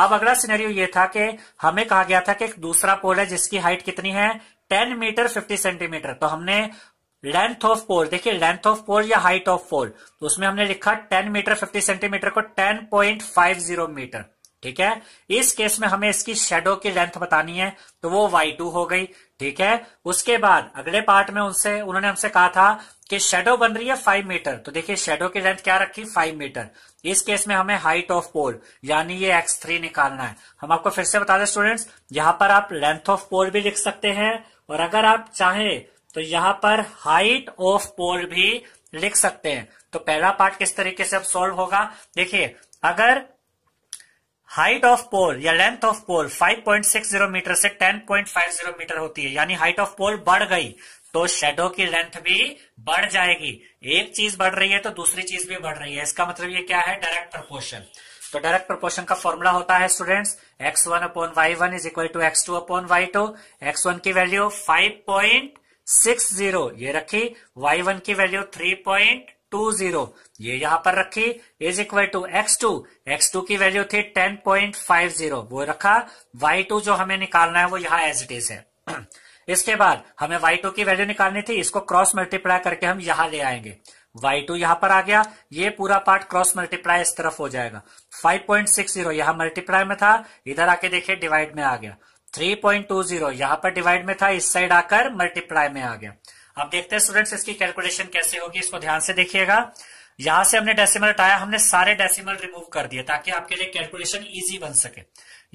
Speaker 1: अब अगला सिनेरियो ये था कि हमें कहा गया था कि एक दूसरा पोल है जिसकी हाइट कितनी है 10 मीटर 50 सेंटीमीटर तो हमने लेंथ ऑफ पोल देखिए लेंथ ऑफ पोल या हाइट ऑफ पोल तो उसमें हमने लिखा 10 मीटर 50 सेंटीमीटर को 10.50 मीटर ठीक है इस केस में हमें इसकी शेडो की लेंथ बतानी है तो वो वाई टू हो गई ठीक है उसके बाद अगले पार्ट में उनसे उन्होंने हमसे कहा था कि शेडो बन रही है फाइव मीटर तो देखिए शेडो की लेंथ क्या रखी फाइव मीटर इस केस में हमें हाइट ऑफ पोल यानी ये एक्स थ्री निकालना है हम आपको फिर से बता दें स्टूडेंट्स यहां पर आप लेंथ ऑफ पोल भी लिख सकते हैं और अगर आप चाहें तो यहां पर हाइट ऑफ पोल भी लिख सकते हैं तो पहला पार्ट किस तरीके से अब सॉल्व होगा देखिए अगर हाइट ऑफ पोल या लेंथ ऑफ पोल 5.60 मीटर से 10.50 मीटर होती है यानी हाइट ऑफ पोल बढ़ गई तो शेडो की लेंथ भी बढ़ जाएगी एक चीज बढ़ रही है तो दूसरी चीज भी बढ़ रही है इसका मतलब ये क्या है डायरेक्ट प्रपोर्शन तो डायरेक्ट प्रपोर्शन का फॉर्मूला होता है students x one upon y one is equal to x two upon y two x one की value five point six zero ये रखी वाई वन की value three point two zero ये यहां पर रखी is equal to x two x two की value थी टेन पॉइंट फाइव जीरो वो रखा वाई टू जो हमें निकालना है वो यहाँ एज इट इज है *clears throat* इसके बाद हमें वाई टू की वैल्यू निकालनी थी इसको क्रॉस मल्टीप्लाई करके हम यहां ले आएंगे वाई टू यहां पर आ गया ये पूरा पार्ट क्रॉस मल्टीप्लाई इस तरफ हो जाएगा फाइव पॉइंट सिक्स जीरो यहां मल्टीप्लाई में था इधर आके देखिए डिवाइड में आ गया थ्री पॉइंट टू जीरो यहां पर डिवाइड में था इस साइड आकर मल्टीप्लाई में आ गया अब देखते हैं स्टूडेंट्स इसकी कैलकुलेशन कैसे होगी इसको ध्यान से देखिएगा यहां से हमने डेसिमल हटाया हमने सारे डेसिमल रिमूव कर दिए ताकि आपके लिए कैलकुलेशन इजी बन सके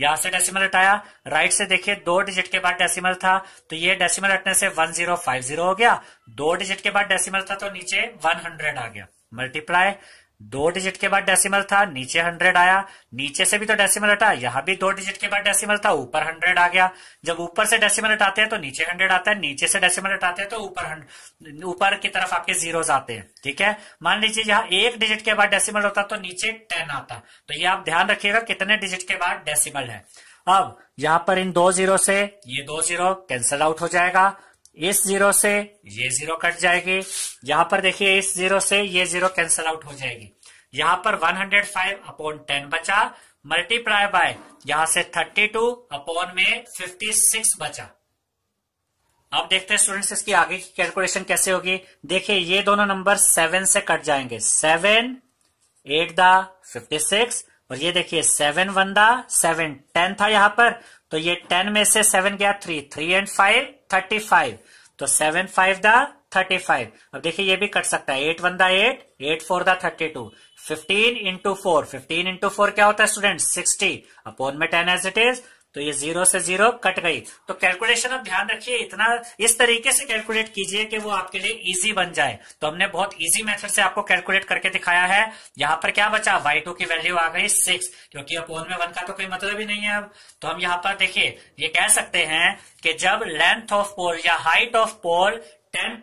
Speaker 1: यहां से डेसिमल हटाया राइट से देखिए दो डिजिट के बाद डेसिमल था तो ये डेसिमल हटने से 1050 हो गया दो डिजिट के बाद डेसिमल था तो नीचे 100 आ गया मल्टीप्लाई दो डिजिट के बाद डेसिमल था नीचे हंड्रेड आया नीचे से भी तो डेसिमल हटा यहां भी दो डिजिट के बाद डेसिमल था ऊपर हंड्रेड आ गया जब ऊपर से डेसिमल हटाते हैं तो नीचे हंड्रेड आता है नीचे से डेसिमल हटाते हैं तो ऊपर ऊपर की तरफ आपके जीरो आते हैं ठीक है मान लीजिए यहाँ एक डिजिट के बाद डेसिमल होता तो नीचे टेन आता तो ये आप ध्यान रखिएगा कितने डिजिट के बाद डेसिमल है अब यहां पर इन दो जीरो से ये दो जीरो कैंसल आउट हो जाएगा इस जीरो से ये जीरो कट जाएगी यहां पर देखिए इस जीरो से ये जीरो कैंसल आउट हो जाएगी यहां पर 105 अपॉन टेन बचा मल्टीप्लाई बाय यहां से 32 अपॉन में 56 बचा अब देखते हैं स्टूडेंट्स इसकी आगे की कैलकुलेशन कैसे होगी देखिए ये दोनों नंबर सेवन से कट जाएंगे seven eight the fifty six और ये देखिए seven one the seven ten था यहां पर तो ये टेन में से सेवन गया three three and five thirty five तो seven five the thirty five अब देखिए ये भी कट सकता है eight one the eight eight four the thirty two fifteen into four fifteen into four क्या होता है स्टूडेंट सिक्सटी अपॉन में टेन एज इट इज तो ये जीरो से जीरो कट गई तो कैलकुलेशन आप ध्यान रखिए इतना इस तरीके से कैलकुलेट कीजिए कि वो आपके लिए इजी बन जाए तो हमने बहुत इजी मेथड से आपको कैलकुलेट करके दिखाया है यहां पर क्या बचा वाई टू की वैल्यू आ गई सिक्स क्योंकि ओन में वन का तो कोई मतलब ही नहीं है अब तो हम यहां पर देखिए ये कह सकते हैं कि जब लेंथ ऑफ पोल या हाइट ऑफ पोल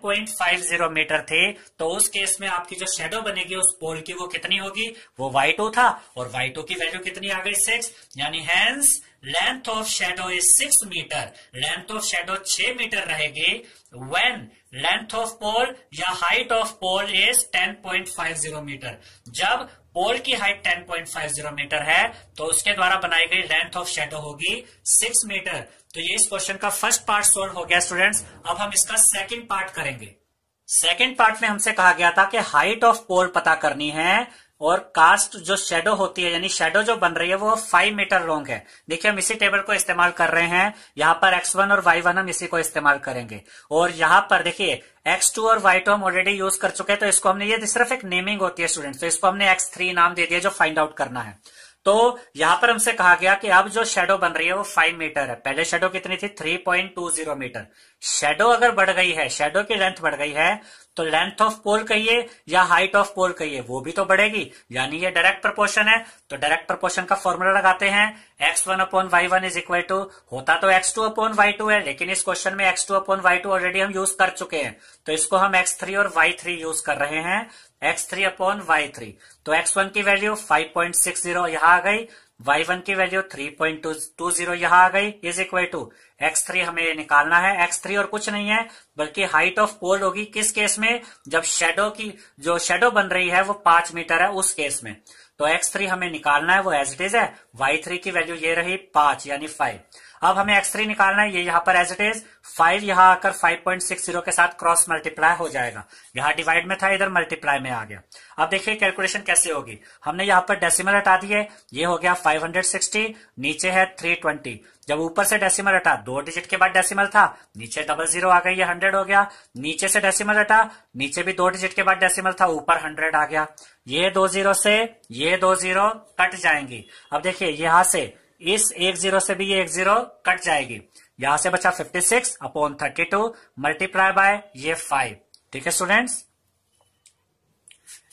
Speaker 1: 10.50 मीटर थे तो उस केस में आपकी जो शेडो बनेगी उस पोल की वो कितनी होगी वो वाई टू था और वाई टू की वैल्यू कितनी आ गई सिक्स यानी hence length of shadow is six metre length of shadow छह मीटर रहेगी वेन लेंथ ऑफ पोल या height of pole is 10.50 metre जब पोल की हाइट 10.50 मीटर है तो उसके द्वारा बनाई गई लेंथ ऑफ शेडो होगी सिक्स मीटर तो ये इस क्वेश्चन का फर्स्ट पार्ट सोल्व हो गया स्टूडेंट्स अब हम इसका सेकंड पार्ट करेंगे सेकंड पार्ट में हमसे कहा गया था कि हाइट ऑफ पोल पता करनी है और कास्ट जो शेडो होती है यानी शेडो जो बन रही है वो फाइव मीटर लॉन्ग है देखिए हम इसी टेबल को इस्तेमाल कर रहे हैं यहां पर एक्स वन और वाई वन हम इसी को इस्तेमाल करेंगे और यहां पर देखिए एक्स टू और वाई टू हम ऑलरेडी यूज कर चुके हैं तो इसको हमने ये सिर्फ एक नेमिंग होती है स्टूडेंट तो इसको हमने एक्स थ्री नाम दे दिया जो फाइंड आउट करना है तो यहां पर हमसे कहा गया कि अब जो शेडो बन रही है वो फाइव मीटर है पहले शेडो कितनी थी three point two zero metre shadow अगर बढ़ गई है शेडो की लेंथ बढ़ गई है तो लेंथ ऑफ पोल कहिए या हाइट ऑफ पोल कहिए वो भी तो बढ़ेगी यानी ये डायरेक्ट प्रपोर्शन है तो डायरेक्ट प्रपोर्शन का फॉर्मूला लगाते हैं x one upon y one is equal to होता तो x two upon y two है लेकिन इस क्वेश्चन में x two upon y two already हम यूज कर चुके हैं तो इसको हम एक्स थ्री और वाई थ्री यूज कर रहे हैं x three upon y three तो एक्स वन की value five point six zero यहाँ आ गई वाई वन की value three point to two zero यहाँ आ गई is equal to x three हमें निकालना है एक्स थ्री और कुछ नहीं है बल्कि हाइट ऑफ पोल होगी किस केस में जब शेडो की जो शेडो बन रही है वो पांच मीटर है उस केस में तो एक्स थ्री हमें निकालना है वो एज इट इज है वाई थ्री की वैल्यू ये रही पांच यानी फाइव अब हमें एक्स थ्री निकालना है ये यहाँ पर एज इट इज फाइव यहाँ आकर फाइव पॉइंट सिक्स जीरो के साथ क्रॉस मल्टीप्लाई हो जाएगा यहाँ डिवाइड में था इधर मल्टीप्लाई में आ गया अब देखिए कैलकुलेशन कैसे होगी हमने यहाँ पर डेसिमल हटा दिए ये हो गया फाइव हंड्रेड सिक्सटी नीचे है थ्री ट्वेंटी जब ऊपर से डेसिमल हटा दो डिजिट के बाद डेसिमल था नीचे डबल जीरो आ गई ये हंड्रेड हो गया नीचे से डेसिमल हटा नीचे भी दो डिजिट के बाद डेसिमल था ऊपर हंड्रेड आ गया ये दो जीरो से ये दो जीरो कट जाएंगी अब देखिए यहां से इस एक जीरो से भी ये एक जीरो कट जाएगी यहां से बचा 56 six upon thirty two multiply by ये फाइव ठीक है स्टूडेंट्स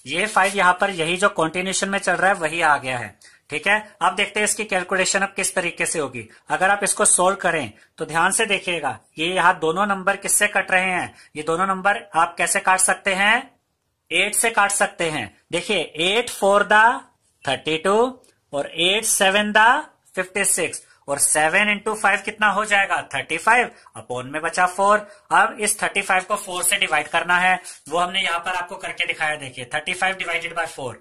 Speaker 1: ये फाइव यहां पर यही जो कॉन्टिन्यूशन में चल रहा है वही आ गया है ठीक है अब देखते हैं इसकी कैलकुलेशन अब किस तरीके से होगी अगर आप इसको सोल्व करें तो ध्यान से देखिएगा ये यहां दोनों नंबर किससे कट रहे हैं ये दोनों नंबर आप कैसे काट सकते हैं एट से काट सकते हैं देखिए eight four the thirty two और एट सेवन द 56 और 7 इंटू फाइव कितना हो जाएगा 35 अपोन में बचा 4 अब इस 35 को 4 से डिवाइड करना है वो हमने यहां पर आपको करके दिखाया देखिए 35 divided by 4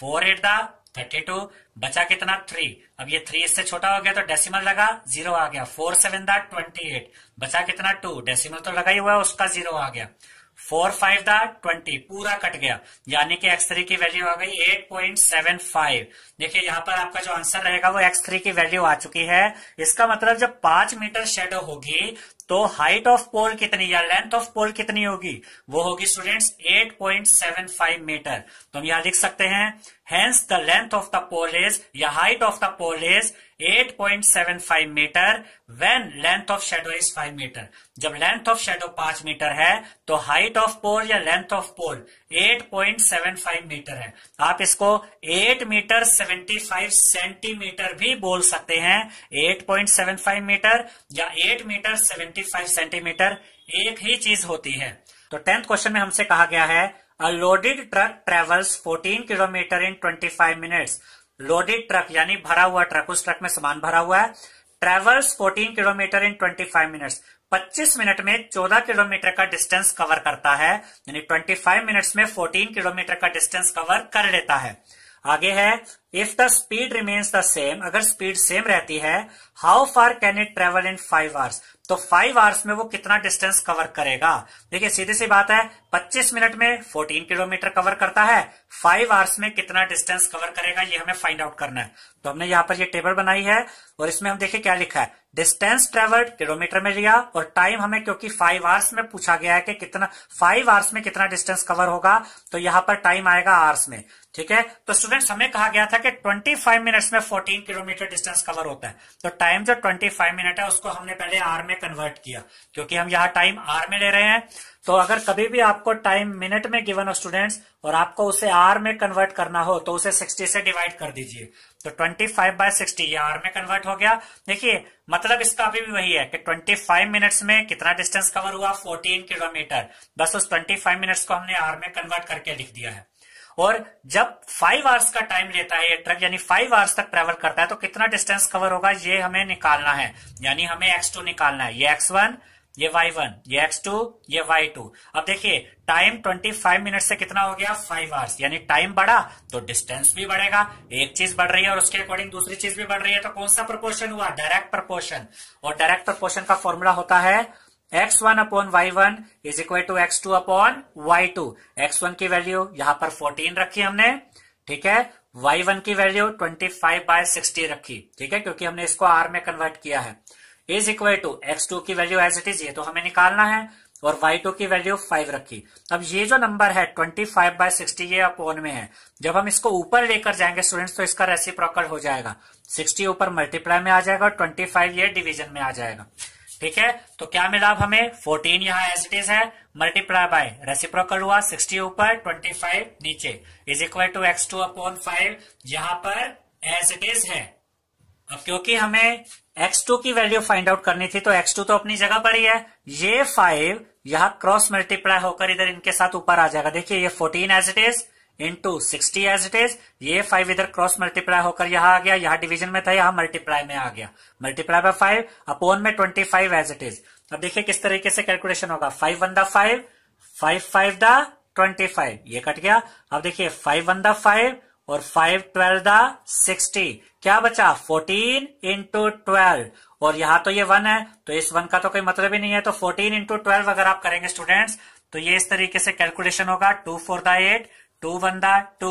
Speaker 1: four eight thirty two बचा कितना थ्री अब ये थ्री इससे छोटा हो गया तो डेसिमल लगा जीरो आ गया फोर सेवन दा ट्वेंटी एट बचा कितना टू डेसिमल तो लगा ही हुआ उसका जीरो आ गया फोर फाइव था ट्वेंटी पूरा कट गया यानी कि एक्स थ्री की वैल्यू आ गई एट पॉइंट सेवन फाइव देखिये यहाँ पर आपका जो आंसर रहेगा वो एक्स थ्री की वैल्यू आ चुकी है इसका मतलब जब पांच मीटर शेडो होगी तो हाइट ऑफ पोल कितनी या लेंथ ऑफ पोल कितनी होगी वो होगी स्टूडेंट्स 8.75 मीटर तो हम यहां लिख सकते हैं hence the length of the pole is या height of the pole is 8.75 metre when length of shadow is 5 metre जब लेंथ ऑफ शेडो 5 मीटर है तो हाइट ऑफ पोल या लेंथ ऑफ पोल 8.75 मीटर है आप इसको 8 मीटर 75 सेंटीमीटर भी बोल सकते हैं 8.75 मीटर या 8 मीटर 75 सेंटीमीटर एक ही चीज होती है तो टेंथ क्वेश्चन में हमसे कहा गया है a loaded truck travels 14 kilometre in 25 minutes loaded truck यानी भरा हुआ ट्रक उस ट्रक में सामान भरा हुआ है ट्रेवल्स 14 किलोमीटर इन 25 मिनट पच्चीस मिनट में 14 किलोमीटर का डिस्टेंस कवर करता है यानी 25 मिनट्स में 14 किलोमीटर का डिस्टेंस कवर कर लेता है आगे है if the speed remains the same अगर स्पीड सेम रहती है how far can it travel in five hours तो फाइव आवर्स में वो कितना डिस्टेंस कवर करेगा देखिए सीधे सी बात है 25 मिनट में 14 किलोमीटर कवर करता है फाइव आवर्स में कितना डिस्टेंस कवर करेगा ये हमें फाइंड आउट करना है तो हमने यहाँ पर ये टेबल बनाई है और इसमें हम देखिए क्या लिखा है डिस्टेंस ट्रेवल्ड किलोमीटर में लिया और टाइम हमें क्योंकि फाइव आवर्स में पूछा गया है कि कितना फाइव आवर्स में कितना डिस्टेंस कवर होगा तो यहाँ पर टाइम आएगा आवर्स में ठीक है तो स्टूडेंट्स हमें कहा गया था कि 25 मिनट्स में 14 किलोमीटर डिस्टेंस कवर होता है तो टाइम जो 25 मिनट है उसको हमने पहले आर में कन्वर्ट किया क्योंकि हम यहाँ टाइम आर में ले रहे हैं तो अगर कभी भी आपको टाइम मिनट में गिवन हो स्टूडेंट्स और आपको उसे आर में कन्वर्ट करना हो तो उसे 60 से डिवाइड कर दीजिए तो 25 फाइव बाय सिक्सटी ये आर में कन्वर्ट हो गया देखिए मतलब इसका अभी भी वही है कि 25 मिनट्स में कितना डिस्टेंस कवर हुआ 14 किलोमीटर बस उस 25 मिनट्स को हमने आर में कन्वर्ट करके लिख दिया है और जब फाइव आवर्स का टाइम लेता है ये ट्रक यानी फाइव आवर्स तक ट्रेवल करता है तो कितना डिस्टेंस कवर होगा ये हमें निकालना है यानी हमें एक्स टू निकालना है ये एक्स वन ये वाई वन ये एक्स टू ये वाई टू अब देखिए टाइम ट्वेंटी फाइव मिनट से कितना हो गया फाइव आवर्स यानी टाइम बढ़ा तो डिस्टेंस भी बढ़ेगा एक चीज बढ़ रही है और उसके अकॉर्डिंग दूसरी चीज भी बढ़ रही है तो कौन सा प्रपोर्शन हुआ डायरेक्ट प्रपोर्शन और डायरेक्ट प्रपोर्शन का फॉर्मूला होता है x one upon y one is equal to x two upon y two x one की वैल्यू यहां पर फोर्टीन रखी हमने ठीक है वाई वन की value twenty five by sixty रखी ठीक है क्योंकि हमने इसको आर में कन्वर्ट किया है is equal to x two की वैल्यू एज इट इज ये तो हमें निकालना है और y2 की वैल्यू 5 रखी अब ये जो नंबर है 25 फाइव बाय सिक्सटी ये अपॉन में है जब हम इसको ऊपर लेकर जाएंगे स्टूडेंट्स तो इसका रेसिप्रोकल हो जाएगा 60 ऊपर मल्टीप्लाई में आ जाएगा और 25 ये डिवीजन में आ जाएगा ठीक है तो क्या मिला अब हमें 14 यहाँ एज इट इज है मल्टीप्लाई बाय रेसिप्रोकल हुआ 60 ऊपर 25 नीचे is equal to x two upon five यहाँ पर एज इट इज है अब क्योंकि हमें x2 की वैल्यू फाइंड आउट करनी थी तो x2 तो अपनी जगह पर ही है ये फाइव यहाँ क्रॉस मल्टीप्लाई होकर इधर इनके साथ ऊपर आ जाएगा देखिए ये 14 as it is into sixty as it is ये फाइव इधर क्रॉस मल्टीप्लाई होकर यहां आ गया यहां डिवीजन में था यहां मल्टीप्लाई में आ गया मल्टीप्लाई बाय फाइव अपोन में twenty five as it is अब देखिए किस तरीके से कैलकुलेशन होगा five one the five five five the twenty five ये कट गया अब देखिए फाइव वन द फाइव और फाइव ट्वेल्व द सिक्सटी क्या बचा फोर्टीन इंटू ट्वेल्व और यहां तो ये वन है तो इस वन का तो कोई मतलब ही नहीं है तो फोर्टीन इंटू ट्वेल्व अगर आप करेंगे स्टूडेंट्स तो ये इस तरीके से कैलकुलेशन होगा two four the eight two one the two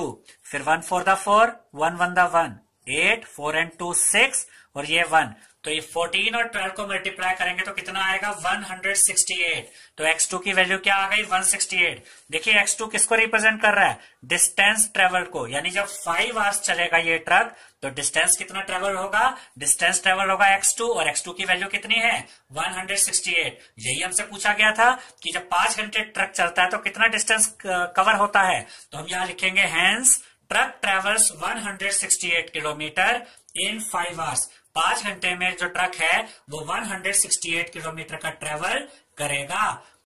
Speaker 1: फिर one four the four one one the one eight four and two six और ये वन तो ये फोर्टीन और ट्वेल्व को मल्टीप्लाई करेंगे तो कितना आएगा वन हंड्रेड सिक्सटी एट तो एक्स टू की वैल्यू क्या आ गई वन सिक्सटी एट देखिए एक्स टू किसको रिप्रेजेंट कर रहा है डिस्टेंस ट्रेवल को यानी जब फाइव आवर्स चलेगा ये ट्रक तो डिस्टेंस कितना ट्रेवल होगा डिस्टेंस ट्रेवल होगा x2 और x2 की वैल्यू कितनी है 168 यही हमसे पूछा गया था कि जब पांच घंटे ट्रक चलता है तो कितना डिस्टेंस कवर होता है तो हम यहां लिखेंगे hence truck travels 168 kilometre in five hours पांच घंटे में जो ट्रक है वो 168 किलोमीटर का ट्रेवल करेगा